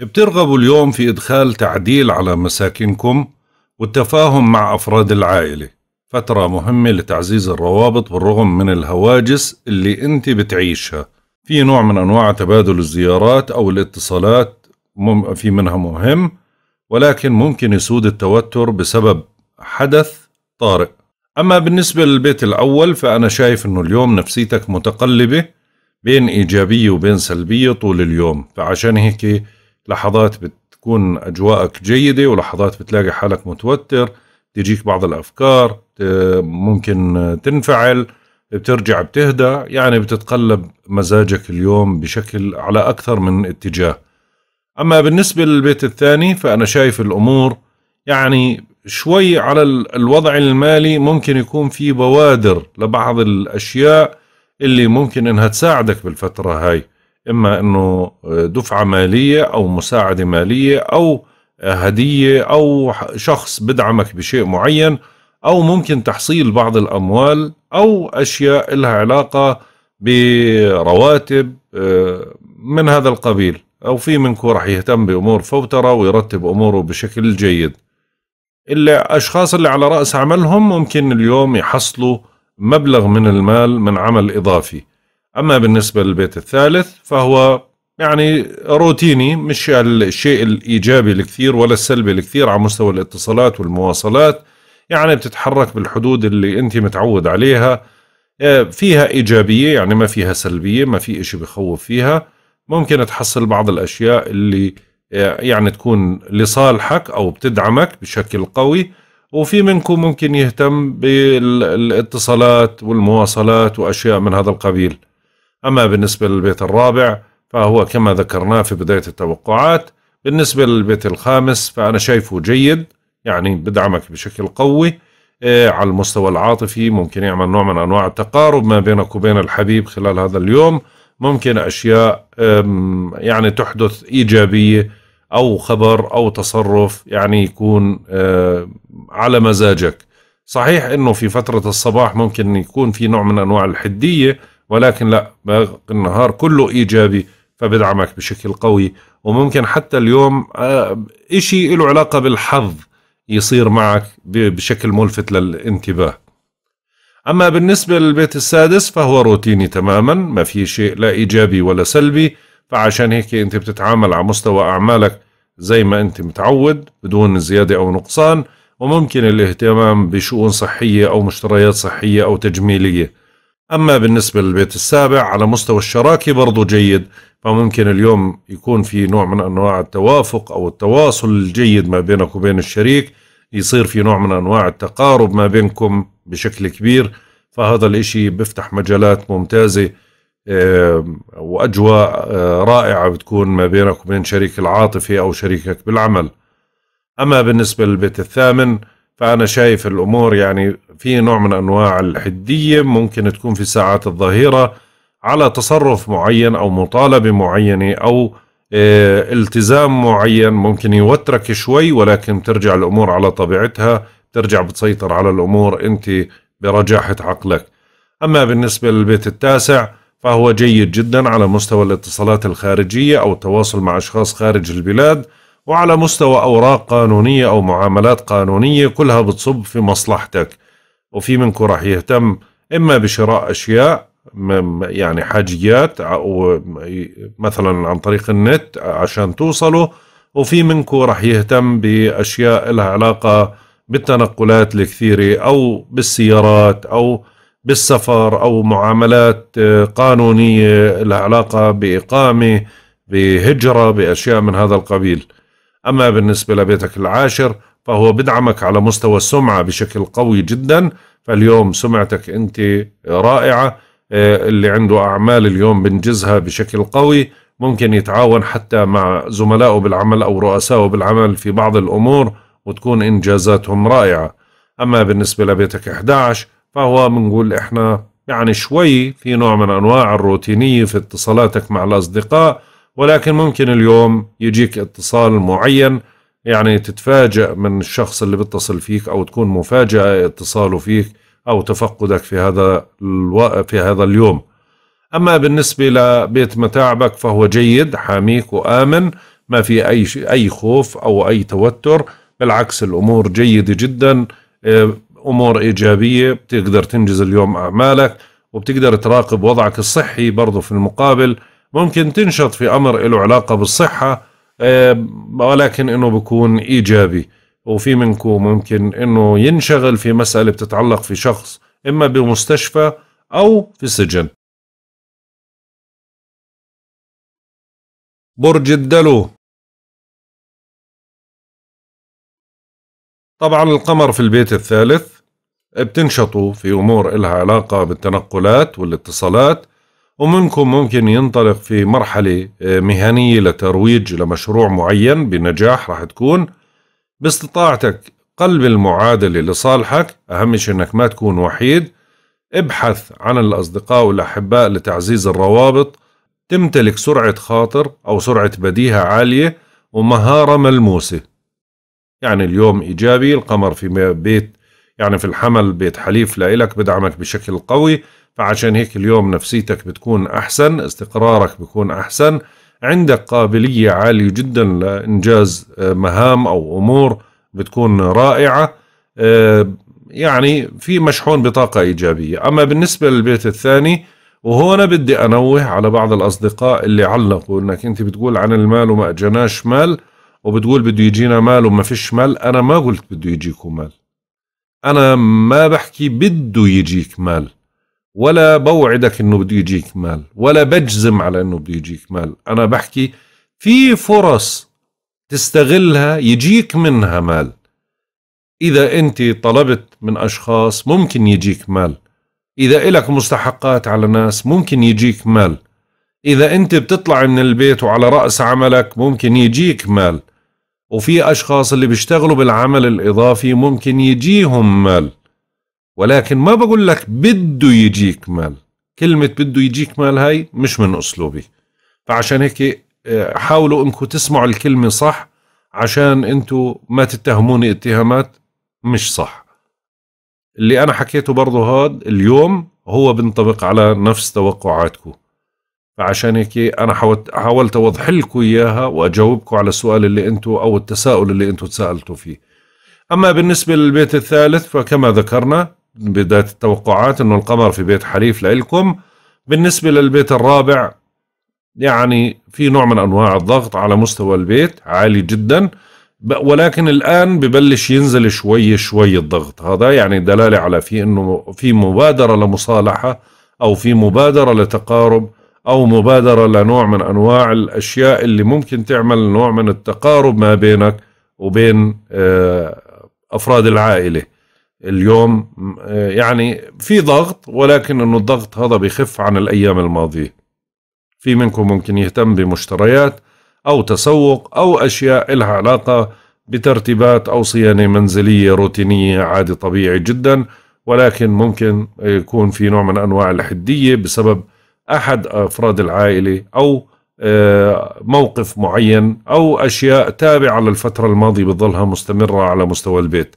بترغبوا اليوم في إدخال تعديل على مساكنكم والتفاهم مع أفراد العائلة فترة مهمة لتعزيز الروابط بالرغم من الهواجس اللي انت بتعيشها في نوع من انواع تبادل الزيارات او الاتصالات في منها مهم ولكن ممكن يسود التوتر بسبب حدث طارئ اما بالنسبة للبيت الاول فانا شايف انه اليوم نفسيتك متقلبة بين ايجابية وبين سلبية طول اليوم فعشان هيك لحظات بتكون اجواءك جيدة ولحظات بتلاقي حالك متوتر تجيك بعض الافكار ممكن تنفعل بترجع بتهدى يعني بتتقلب مزاجك اليوم بشكل على أكثر من اتجاه أما بالنسبة للبيت الثاني فأنا شايف الأمور يعني شوي على الوضع المالي ممكن يكون في بوادر لبعض الأشياء اللي ممكن إنها تساعدك بالفترة هاي إما إنه دفعة مالية أو مساعدة مالية أو هدية أو شخص بدعمك بشيء معين أو ممكن تحصيل بعض الأموال أو أشياء لها علاقة برواتب آه، من هذا القبيل أو في منكم راح يهتم بأمور فوترة ويرتب أموره بشكل جيد أشخاص اللي على رأس عملهم ممكن اليوم يحصلوا مبلغ من المال من عمل إضافي أما بالنسبة للبيت الثالث فهو يعني روتيني مش الشيء الإيجابي الكثير ولا السلبي الكثير على مستوى الاتصالات والمواصلات يعني بتتحرك بالحدود اللي انت متعود عليها آه، فيها إيجابية يعني ما فيها سلبية ما في إشي بخوف فيها ممكن تحصل بعض الأشياء اللي آه، يعني تكون لصالحك أو بتدعمك بشكل قوي وفي منكم ممكن يهتم بالاتصالات والمواصلات وأشياء من هذا القبيل أما بالنسبة للبيت الرابع فهو كما ذكرناه في بداية التوقعات بالنسبة للبيت الخامس فأنا شايفه جيد يعني بدعمك بشكل قوي آه، على المستوى العاطفي ممكن يعمل نوع من أنواع التقارب ما بينك وبين الحبيب خلال هذا اليوم ممكن أشياء يعني تحدث إيجابية أو خبر أو تصرف يعني يكون آه، على مزاجك صحيح أنه في فترة الصباح ممكن يكون في نوع من أنواع الحدية ولكن لا النهار كله إيجابي فبدعمك بشكل قوي وممكن حتى اليوم آه، إشي له علاقة بالحظ يصير معك بشكل ملفت للانتباه أما بالنسبة للبيت السادس فهو روتيني تماما ما في شيء لا إيجابي ولا سلبي فعشان هيك أنت بتتعامل على مستوى أعمالك زي ما أنت متعود بدون زيادة أو نقصان وممكن الاهتمام بشؤون صحية أو مشتريات صحية أو تجميلية أما بالنسبة للبيت السابع على مستوى الشراكة برضو جيد فممكن اليوم يكون في نوع من أنواع التوافق أو التواصل الجيد ما بينك وبين الشريك يصير في نوع من أنواع التقارب ما بينكم بشكل كبير فهذا الإشي بيفتح مجالات ممتازة وأجواء آه، رائعة بتكون ما بينك وبين شريك العاطفي أو شريكك بالعمل أما بالنسبة للبيت الثامن فأنا شايف الأمور يعني في نوع من أنواع الحدية ممكن تكون في ساعات الظهيرة على تصرف معين أو مطالبة معينة أو آه، التزام معين ممكن يوترك شوي ولكن ترجع الأمور على طبيعتها ترجع بتسيطر على الأمور أنت برجاحة عقلك أما بالنسبة للبيت التاسع فهو جيد جدا على مستوى الاتصالات الخارجية أو التواصل مع أشخاص خارج البلاد وعلى مستوى أوراق قانونية أو معاملات قانونية كلها بتصب في مصلحتك وفي منكم راح يهتم إما بشراء أشياء يعني حاجيات أو مثلا عن طريق النت عشان توصلوا وفي منكم راح يهتم بأشياء لها علاقة بالتنقلات الكثيرة أو بالسيارات أو بالسفر أو معاملات قانونية لها علاقة بإقامة بهجرة بأشياء من هذا القبيل أما بالنسبة لبيتك العاشر فهو بدعمك على مستوى السمعة بشكل قوي جدا فاليوم سمعتك أنت رائعة آه، اللي عنده أعمال اليوم بنجزها بشكل قوي ممكن يتعاون حتى مع زملائه بالعمل أو رؤسائه بالعمل في بعض الأمور وتكون إنجازاتهم رائعة أما بالنسبة لبيتك 11 فهو بنقول إحنا يعني شوي في نوع من أنواع الروتينية في اتصالاتك مع الأصدقاء ولكن ممكن اليوم يجيك اتصال معين يعني تتفاجأ من الشخص اللي بيتصل فيك أو تكون مفاجأة اتصاله فيك أو تفقدك في هذا الو... في هذا اليوم أما بالنسبة لبيت متاعبك فهو جيد حاميك وآمن ما في أي ش... أي خوف أو أي توتر بالعكس الأمور جيدة جدا آه، أمور إيجابية بتقدر تنجز اليوم أعمالك وبتقدر تراقب وضعك الصحي برضه في المقابل ممكن تنشط في أمر له علاقة بالصحة آه، ولكن أنه بكون إيجابي وفي منكم ممكن أنه ينشغل في مسألة بتتعلق في شخص إما بمستشفى أو في السجن برج الدلو طبعا القمر في البيت الثالث بتنشطوا في أمور إلها علاقة بالتنقلات والاتصالات ومنكم ممكن ينطلق في مرحلة آه، مهنية لترويج لمشروع معين بنجاح راح تكون باستطاعتك قلب المعادلة لصالحك أهم شيء أنك ما تكون وحيد ابحث عن الأصدقاء والأحباء لتعزيز الروابط تمتلك سرعة خاطر أو سرعة بديهة عالية ومهارة ملموسة يعني اليوم إيجابي القمر في بيت يعني في الحمل بيت حليف لإلك بدعمك بشكل قوي فعشان هيك اليوم نفسيتك بتكون أحسن استقرارك بيكون أحسن عندك قابلية عالية جدا لإنجاز آه، مهام أو أمور بتكون رائعة آه، يعني في مشحون بطاقة إيجابية أما بالنسبة للبيت الثاني وهون بدي أنوه على بعض الأصدقاء اللي علقوا أنك أنت بتقول عن المال وما أجناش مال وبتقول بده يجينا مال وما فيش مال أنا ما قلت بده يجيكم مال أنا ما بحكي بده يجيك مال ولا بوعدك انه بده يجيك مال ولا بجزم على انه بده يجيك مال انا بحكي في فرص تستغلها يجيك منها مال اذا انت طلبت من اشخاص ممكن يجيك مال اذا إلك مستحقات على ناس ممكن يجيك مال اذا انت بتطلع من البيت وعلى راس عملك ممكن يجيك مال وفي اشخاص اللي بيشتغلوا بالعمل الاضافي ممكن يجيهم مال ولكن ما بقول لك بده يجيك مال كلمة بده يجيك مال هاي مش من أسلوبي فعشان هيك آه، حاولوا انكم تسمعوا الكلمة صح عشان انتم ما تتهموني اتهامات مش صح اللي انا حكيته برضه هاد اليوم هو بنطبق على نفس توقعاتكم فعشان هيك انا حاولت اوضح لكم اياها واجاوبكم على السؤال اللي انتم او التساؤل اللي انتم تسالتوا فيه اما بالنسبه للبيت الثالث فكما ذكرنا بداية التوقعات أنه القمر في بيت حليف لإلكم بالنسبة للبيت الرابع يعني في نوع من أنواع الضغط على مستوى البيت عالي جدا ولكن الآن ببلش ينزل شوي شوي الضغط هذا يعني دلالة على في أنه في مبادرة لمصالحة أو في مبادرة لتقارب أو مبادرة لنوع من أنواع الأشياء اللي ممكن تعمل نوع من التقارب ما بينك وبين آه، أفراد العائلة اليوم يعني في ضغط ولكن انه الضغط هذا بخف عن الايام الماضيه في منكم ممكن يهتم بمشتريات او تسوق او اشياء لها علاقه بترتيبات او صيانه منزليه روتينيه عادي طبيعي جدا ولكن ممكن يكون في نوع من انواع الحديه بسبب احد افراد العائله او آه، موقف معين او اشياء تابعه للفتره الماضيه بتظلها مستمره على مستوى البيت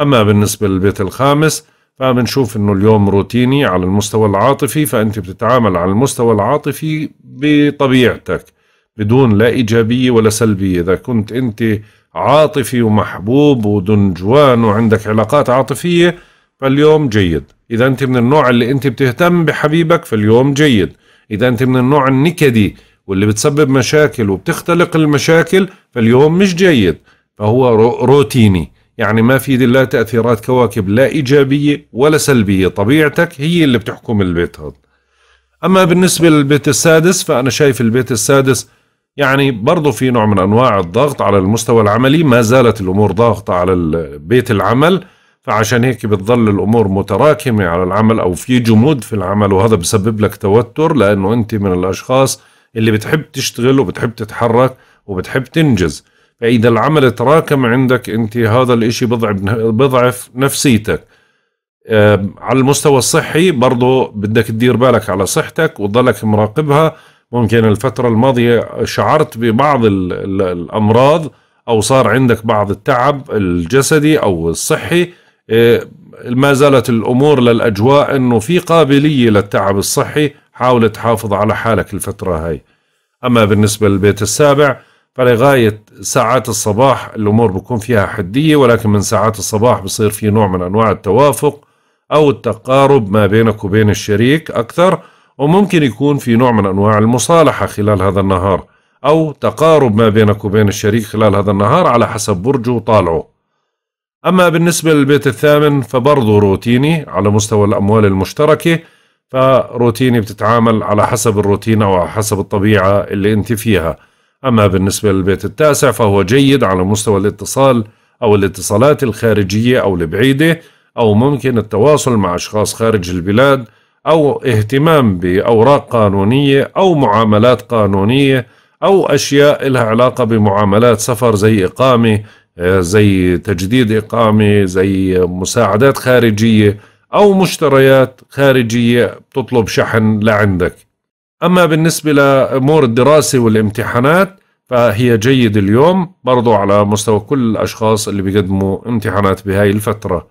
أما بالنسبة للبيت الخامس فبنشوف انه اليوم روتيني على المستوى العاطفي فانت بتتعامل على المستوى العاطفي بطبيعتك بدون لا ايجابيه ولا سلبيه اذا كنت انت عاطفي ومحبوب ودنجوان وعندك علاقات عاطفيه فاليوم جيد اذا انت من النوع اللي انت بتهتم بحبيبك فاليوم جيد اذا انت من النوع النكدي واللي بتسبب مشاكل وبتختلق المشاكل فاليوم مش جيد فهو روتيني يعني ما في لا تأثيرات كواكب لا إيجابية ولا سلبية طبيعتك هي اللي بتحكم البيت هذا أما بالنسبة للبيت السادس فأنا شايف البيت السادس يعني برضو في نوع من أنواع الضغط على المستوى العملي ما زالت الأمور ضاغطة على بيت العمل فعشان هيك بتظل الأمور متراكمة على العمل أو في جمود في العمل وهذا بسبب لك توتر لأنه أنت من الأشخاص اللي بتحب تشتغل وبتحب تتحرك وبتحب تنجز فإذا العمل تراكم عندك أنت هذا الإشي بضعف بضعف نفسيتك على المستوى الصحي برضو بدك تدير بالك على صحتك وتضلك مراقبها ممكن الفترة الماضية شعرت ببعض الأمراض أو صار عندك بعض التعب الجسدي أو الصحي آه، ما زالت الأمور للأجواء أنه في قابلية للتعب الصحي حاول تحافظ على حالك الفترة هاي أما بالنسبة للبيت السابع فلغاية ساعات الصباح الأمور بكون فيها حدية ولكن من ساعات الصباح بصير في نوع من أنواع التوافق أو التقارب ما بينك وبين الشريك أكثر وممكن يكون في نوع من أنواع المصالحة خلال هذا النهار أو تقارب ما بينك وبين الشريك خلال هذا النهار على حسب برجه وطالعه أما بالنسبة للبيت الثامن فبرضه روتيني على مستوى الأموال المشتركة فروتيني بتتعامل على حسب الروتين أو على حسب الطبيعة اللي أنت فيها أما بالنسبة للبيت التاسع فهو جيد على مستوى الاتصال أو الاتصالات الخارجية أو البعيدة أو ممكن التواصل مع أشخاص خارج البلاد أو اهتمام بأوراق قانونية أو معاملات قانونية أو أشياء لها علاقة بمعاملات سفر زي إقامة آه، زي تجديد إقامة زي مساعدات خارجية أو مشتريات خارجية بتطلب شحن لعندك أما بالنسبة لأمور الدراسة والامتحانات فهي جيدة اليوم برضو على مستوى كل الأشخاص اللي بيقدموا امتحانات بهاي الفترة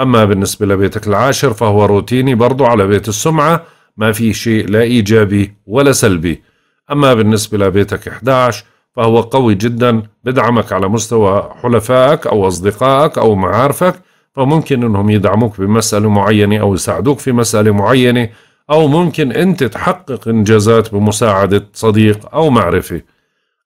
أما بالنسبة لبيتك العاشر فهو روتيني برضو على بيت السمعة ما في شيء لا إيجابي ولا سلبي أما بالنسبة لبيتك 11 فهو قوي جدا بدعمك على مستوى حلفائك أو أصدقائك أو معارفك فممكن أنهم يدعموك بمسألة معينة أو يساعدوك في مسألة معينة أو ممكن أنت تحقق إنجازات بمساعدة صديق أو معرفة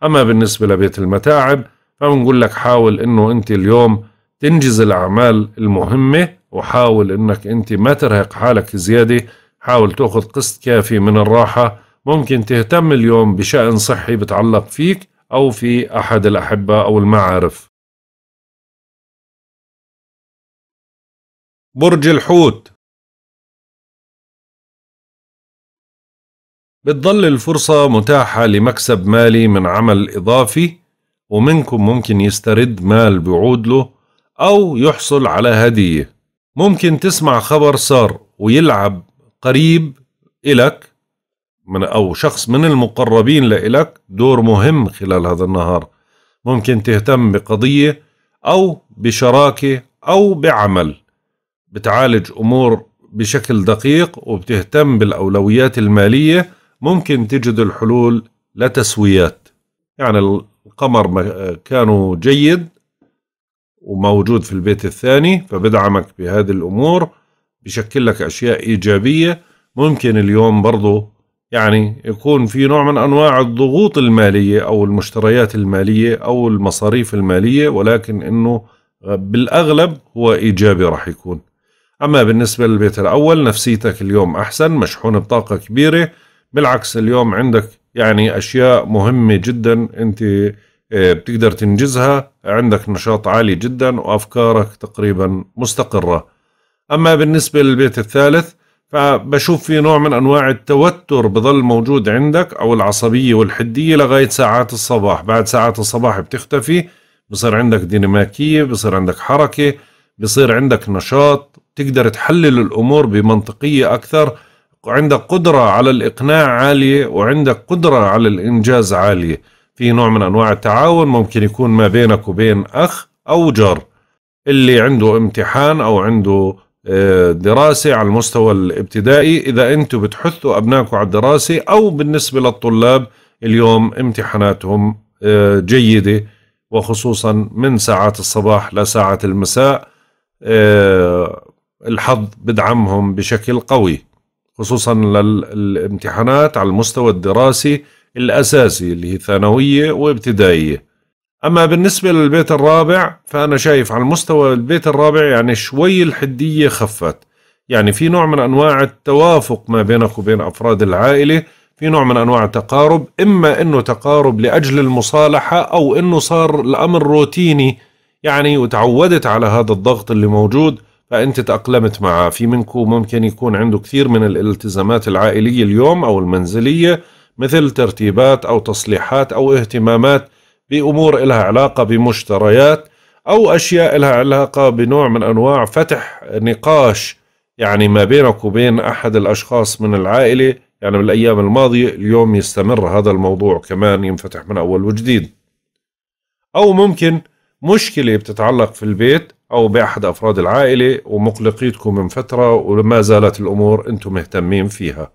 أما بالنسبة لبيت المتاعب فبنقول لك حاول أنه أنت اليوم تنجز الأعمال المهمة وحاول أنك أنت ما ترهق حالك زيادة حاول تأخذ قسط كافي من الراحة ممكن تهتم اليوم بشأن صحي بتعلق فيك أو في أحد الأحبة أو المعارف برج الحوت بتظل الفرصة متاحة لمكسب مالي من عمل إضافي ومنكم ممكن يسترد مال بيعود له أو يحصل على هدية ممكن تسمع خبر صار ويلعب قريب إلك من أو شخص من المقربين لإلك دور مهم خلال هذا النهار ممكن تهتم بقضية أو بشراكة أو بعمل بتعالج أمور بشكل دقيق وبتهتم بالأولويات المالية ممكن تجد الحلول لتسويات يعني القمر كانوا جيد وموجود في البيت الثاني فبدعمك بهذه الأمور بشكل لك أشياء إيجابية ممكن اليوم برضو يعني يكون في نوع من أنواع الضغوط المالية أو المشتريات المالية أو المصاريف المالية ولكن أنه بالأغلب هو إيجابي راح يكون أما بالنسبة للبيت الأول نفسيتك اليوم أحسن مشحون بطاقة كبيرة بالعكس اليوم عندك يعني اشياء مهمه جدا انت آه، بتقدر تنجزها عندك نشاط عالي جدا وافكارك تقريبا مستقره اما بالنسبه للبيت الثالث فبشوف في نوع من انواع التوتر بظل موجود عندك او العصبيه والحديه لغايه ساعات الصباح بعد ساعات الصباح بتختفي بصير عندك ديناميكيه بصير عندك حركه بصير عندك نشاط تقدر تحلل الامور بمنطقيه اكثر عندك قدرة على الإقناع عالية وعندك قدرة على الإنجاز عالية في نوع من أنواع التعاون ممكن يكون ما بينك وبين أخ أو جار اللي عنده امتحان أو عنده آه، دراسة على المستوى الابتدائي إذا أنتم بتحثوا أبنائكم على الدراسة أو بالنسبة للطلاب اليوم امتحاناتهم آه، جيدة وخصوصا من ساعات الصباح لساعة المساء آه، الحظ بدعمهم بشكل قوي خصوصا للامتحانات على المستوى الدراسي الأساسي اللي هي ثانوية وابتدائية أما بالنسبة للبيت الرابع فأنا شايف على المستوى البيت الرابع يعني شوي الحدية خفت يعني في نوع من أنواع التوافق ما بينك وبين أفراد العائلة في نوع من أنواع التقارب إما أنه تقارب لأجل المصالحة أو أنه صار الأمر روتيني يعني وتعودت على هذا الضغط اللي موجود فأنت تأقلمت معه في منكم ممكن يكون عنده كثير من الالتزامات العائلية اليوم أو المنزلية مثل ترتيبات أو تصليحات أو اهتمامات بأمور إلها علاقة بمشتريات أو أشياء إلها علاقة بنوع من أنواع فتح نقاش يعني ما بينك وبين أحد الأشخاص من العائلة يعني بالأيام الماضية اليوم يستمر هذا الموضوع كمان ينفتح من أول وجديد أو ممكن مشكلة بتتعلق في البيت أو بأحد أفراد العائلة ومقلقيتكم من فترة وما زالت الأمور أنتم مهتمين فيها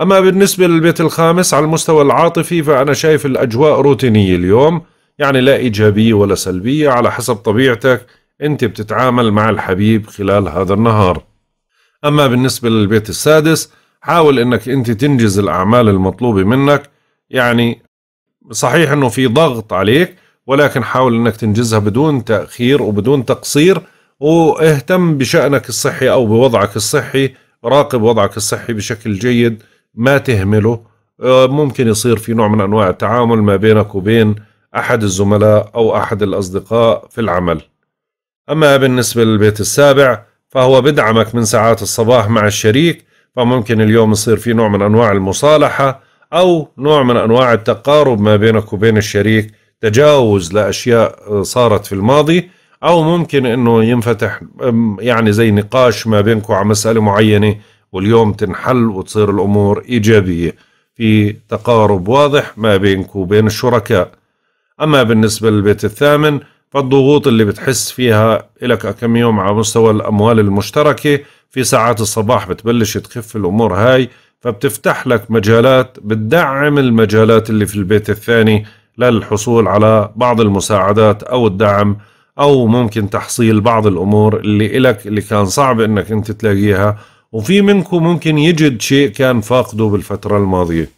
أما بالنسبة للبيت الخامس على المستوى العاطفي فأنا شايف الأجواء روتينية اليوم يعني لا إيجابية ولا سلبية على حسب طبيعتك أنت بتتعامل مع الحبيب خلال هذا النهار أما بالنسبة للبيت السادس حاول أنك أنت تنجز الأعمال المطلوبة منك يعني صحيح أنه في ضغط عليك ولكن حاول انك تنجزها بدون تاخير وبدون تقصير واهتم بشانك الصحي او بوضعك الصحي راقب وضعك الصحي بشكل جيد ما تهمله آه، ممكن يصير في نوع من انواع التعامل ما بينك وبين احد الزملاء او احد الاصدقاء في العمل اما بالنسبه للبيت السابع فهو بدعمك من ساعات الصباح مع الشريك فممكن اليوم يصير في نوع من انواع المصالحه او نوع من انواع التقارب ما بينك وبين الشريك تجاوز لاشياء آه، صارت في الماضي او ممكن انه ينفتح يعني زي نقاش ما بينكم على مساله معينه واليوم تنحل وتصير الامور ايجابيه في تقارب واضح ما بينك وبين الشركاء اما بالنسبه للبيت الثامن فالضغوط اللي بتحس فيها لك كم يوم على مستوى الاموال المشتركه في ساعات الصباح بتبلش تخف الامور هاي فبتفتح لك مجالات بتدعم المجالات اللي في البيت الثاني للحصول على بعض المساعدات أو الدعم أو ممكن تحصيل بعض الأمور اللي إلك اللي كان صعب إنك أنت تلاقيها وفي منكم ممكن يجد شيء كان فاقده بالفترة الماضية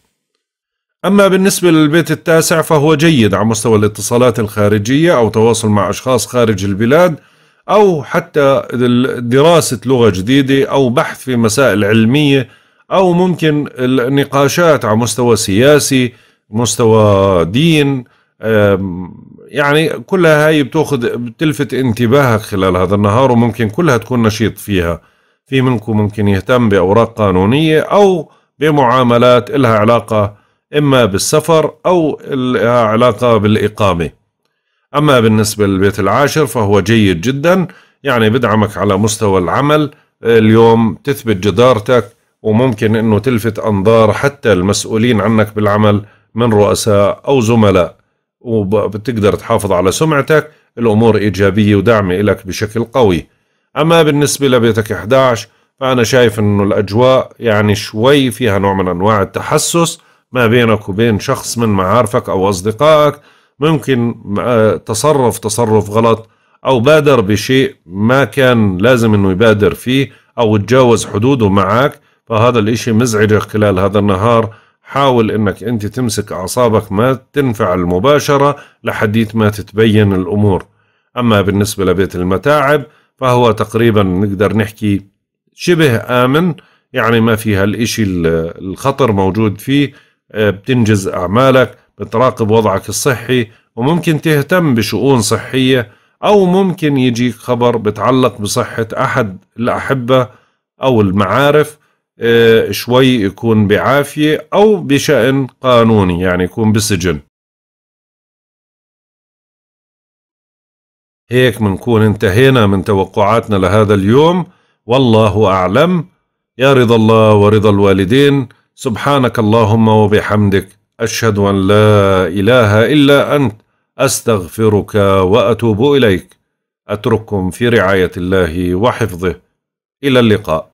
أما بالنسبة للبيت التاسع فهو جيد على مستوى الاتصالات الخارجية أو تواصل مع أشخاص خارج البلاد أو حتى دراسة لغة جديدة أو بحث في مسائل علمية أو ممكن النقاشات على مستوى سياسي مستوى دين يعني كلها هاي بتاخذ بتلفت انتباهك خلال هذا النهار وممكن كلها تكون نشيط فيها في منكم ممكن يهتم باوراق قانونيه او بمعاملات لها علاقه اما بالسفر او لها علاقه بالاقامه اما بالنسبه للبيت العاشر فهو جيد جدا يعني بدعمك على مستوى العمل اليوم تثبت جدارتك وممكن انه تلفت انظار حتى المسؤولين عنك بالعمل من رؤساء أو زملاء وبتقدر تحافظ على سمعتك الأمور إيجابية وداعمة لك بشكل قوي أما بالنسبة لبيتك 11 فأنا شايف أنه الأجواء يعني شوي فيها نوع من أنواع التحسس ما بينك وبين شخص من معارفك أو أصدقائك ممكن آه، تصرف تصرف غلط أو بادر بشيء ما كان لازم أنه يبادر فيه أو تجاوز حدوده معك فهذا الإشي مزعجك خلال هذا النهار حاول انك انت تمسك اعصابك ما تنفعل مباشرة لحديت ما تتبين الامور اما بالنسبة لبيت المتاعب فهو تقريبا نقدر نحكي شبه امن يعني ما في الاشي الخطر موجود فيه آه، بتنجز أعمالك بتراقب وضعك الصحي وممكن تهتم بشؤون صحية أو ممكن يجيك خبر بتعلق بصحة أحد الأحبة أو المعارف آه، شوي يكون بعافية أو بشأن قانوني يعني يكون بالسجن هيك منكون انتهينا من توقعاتنا لهذا اليوم والله أعلم يا رضا الله ورضا الوالدين سبحانك اللهم وبحمدك أشهد أن لا إله إلا أنت أستغفرك وأتوب إليك أترككم في رعاية الله وحفظه إلى اللقاء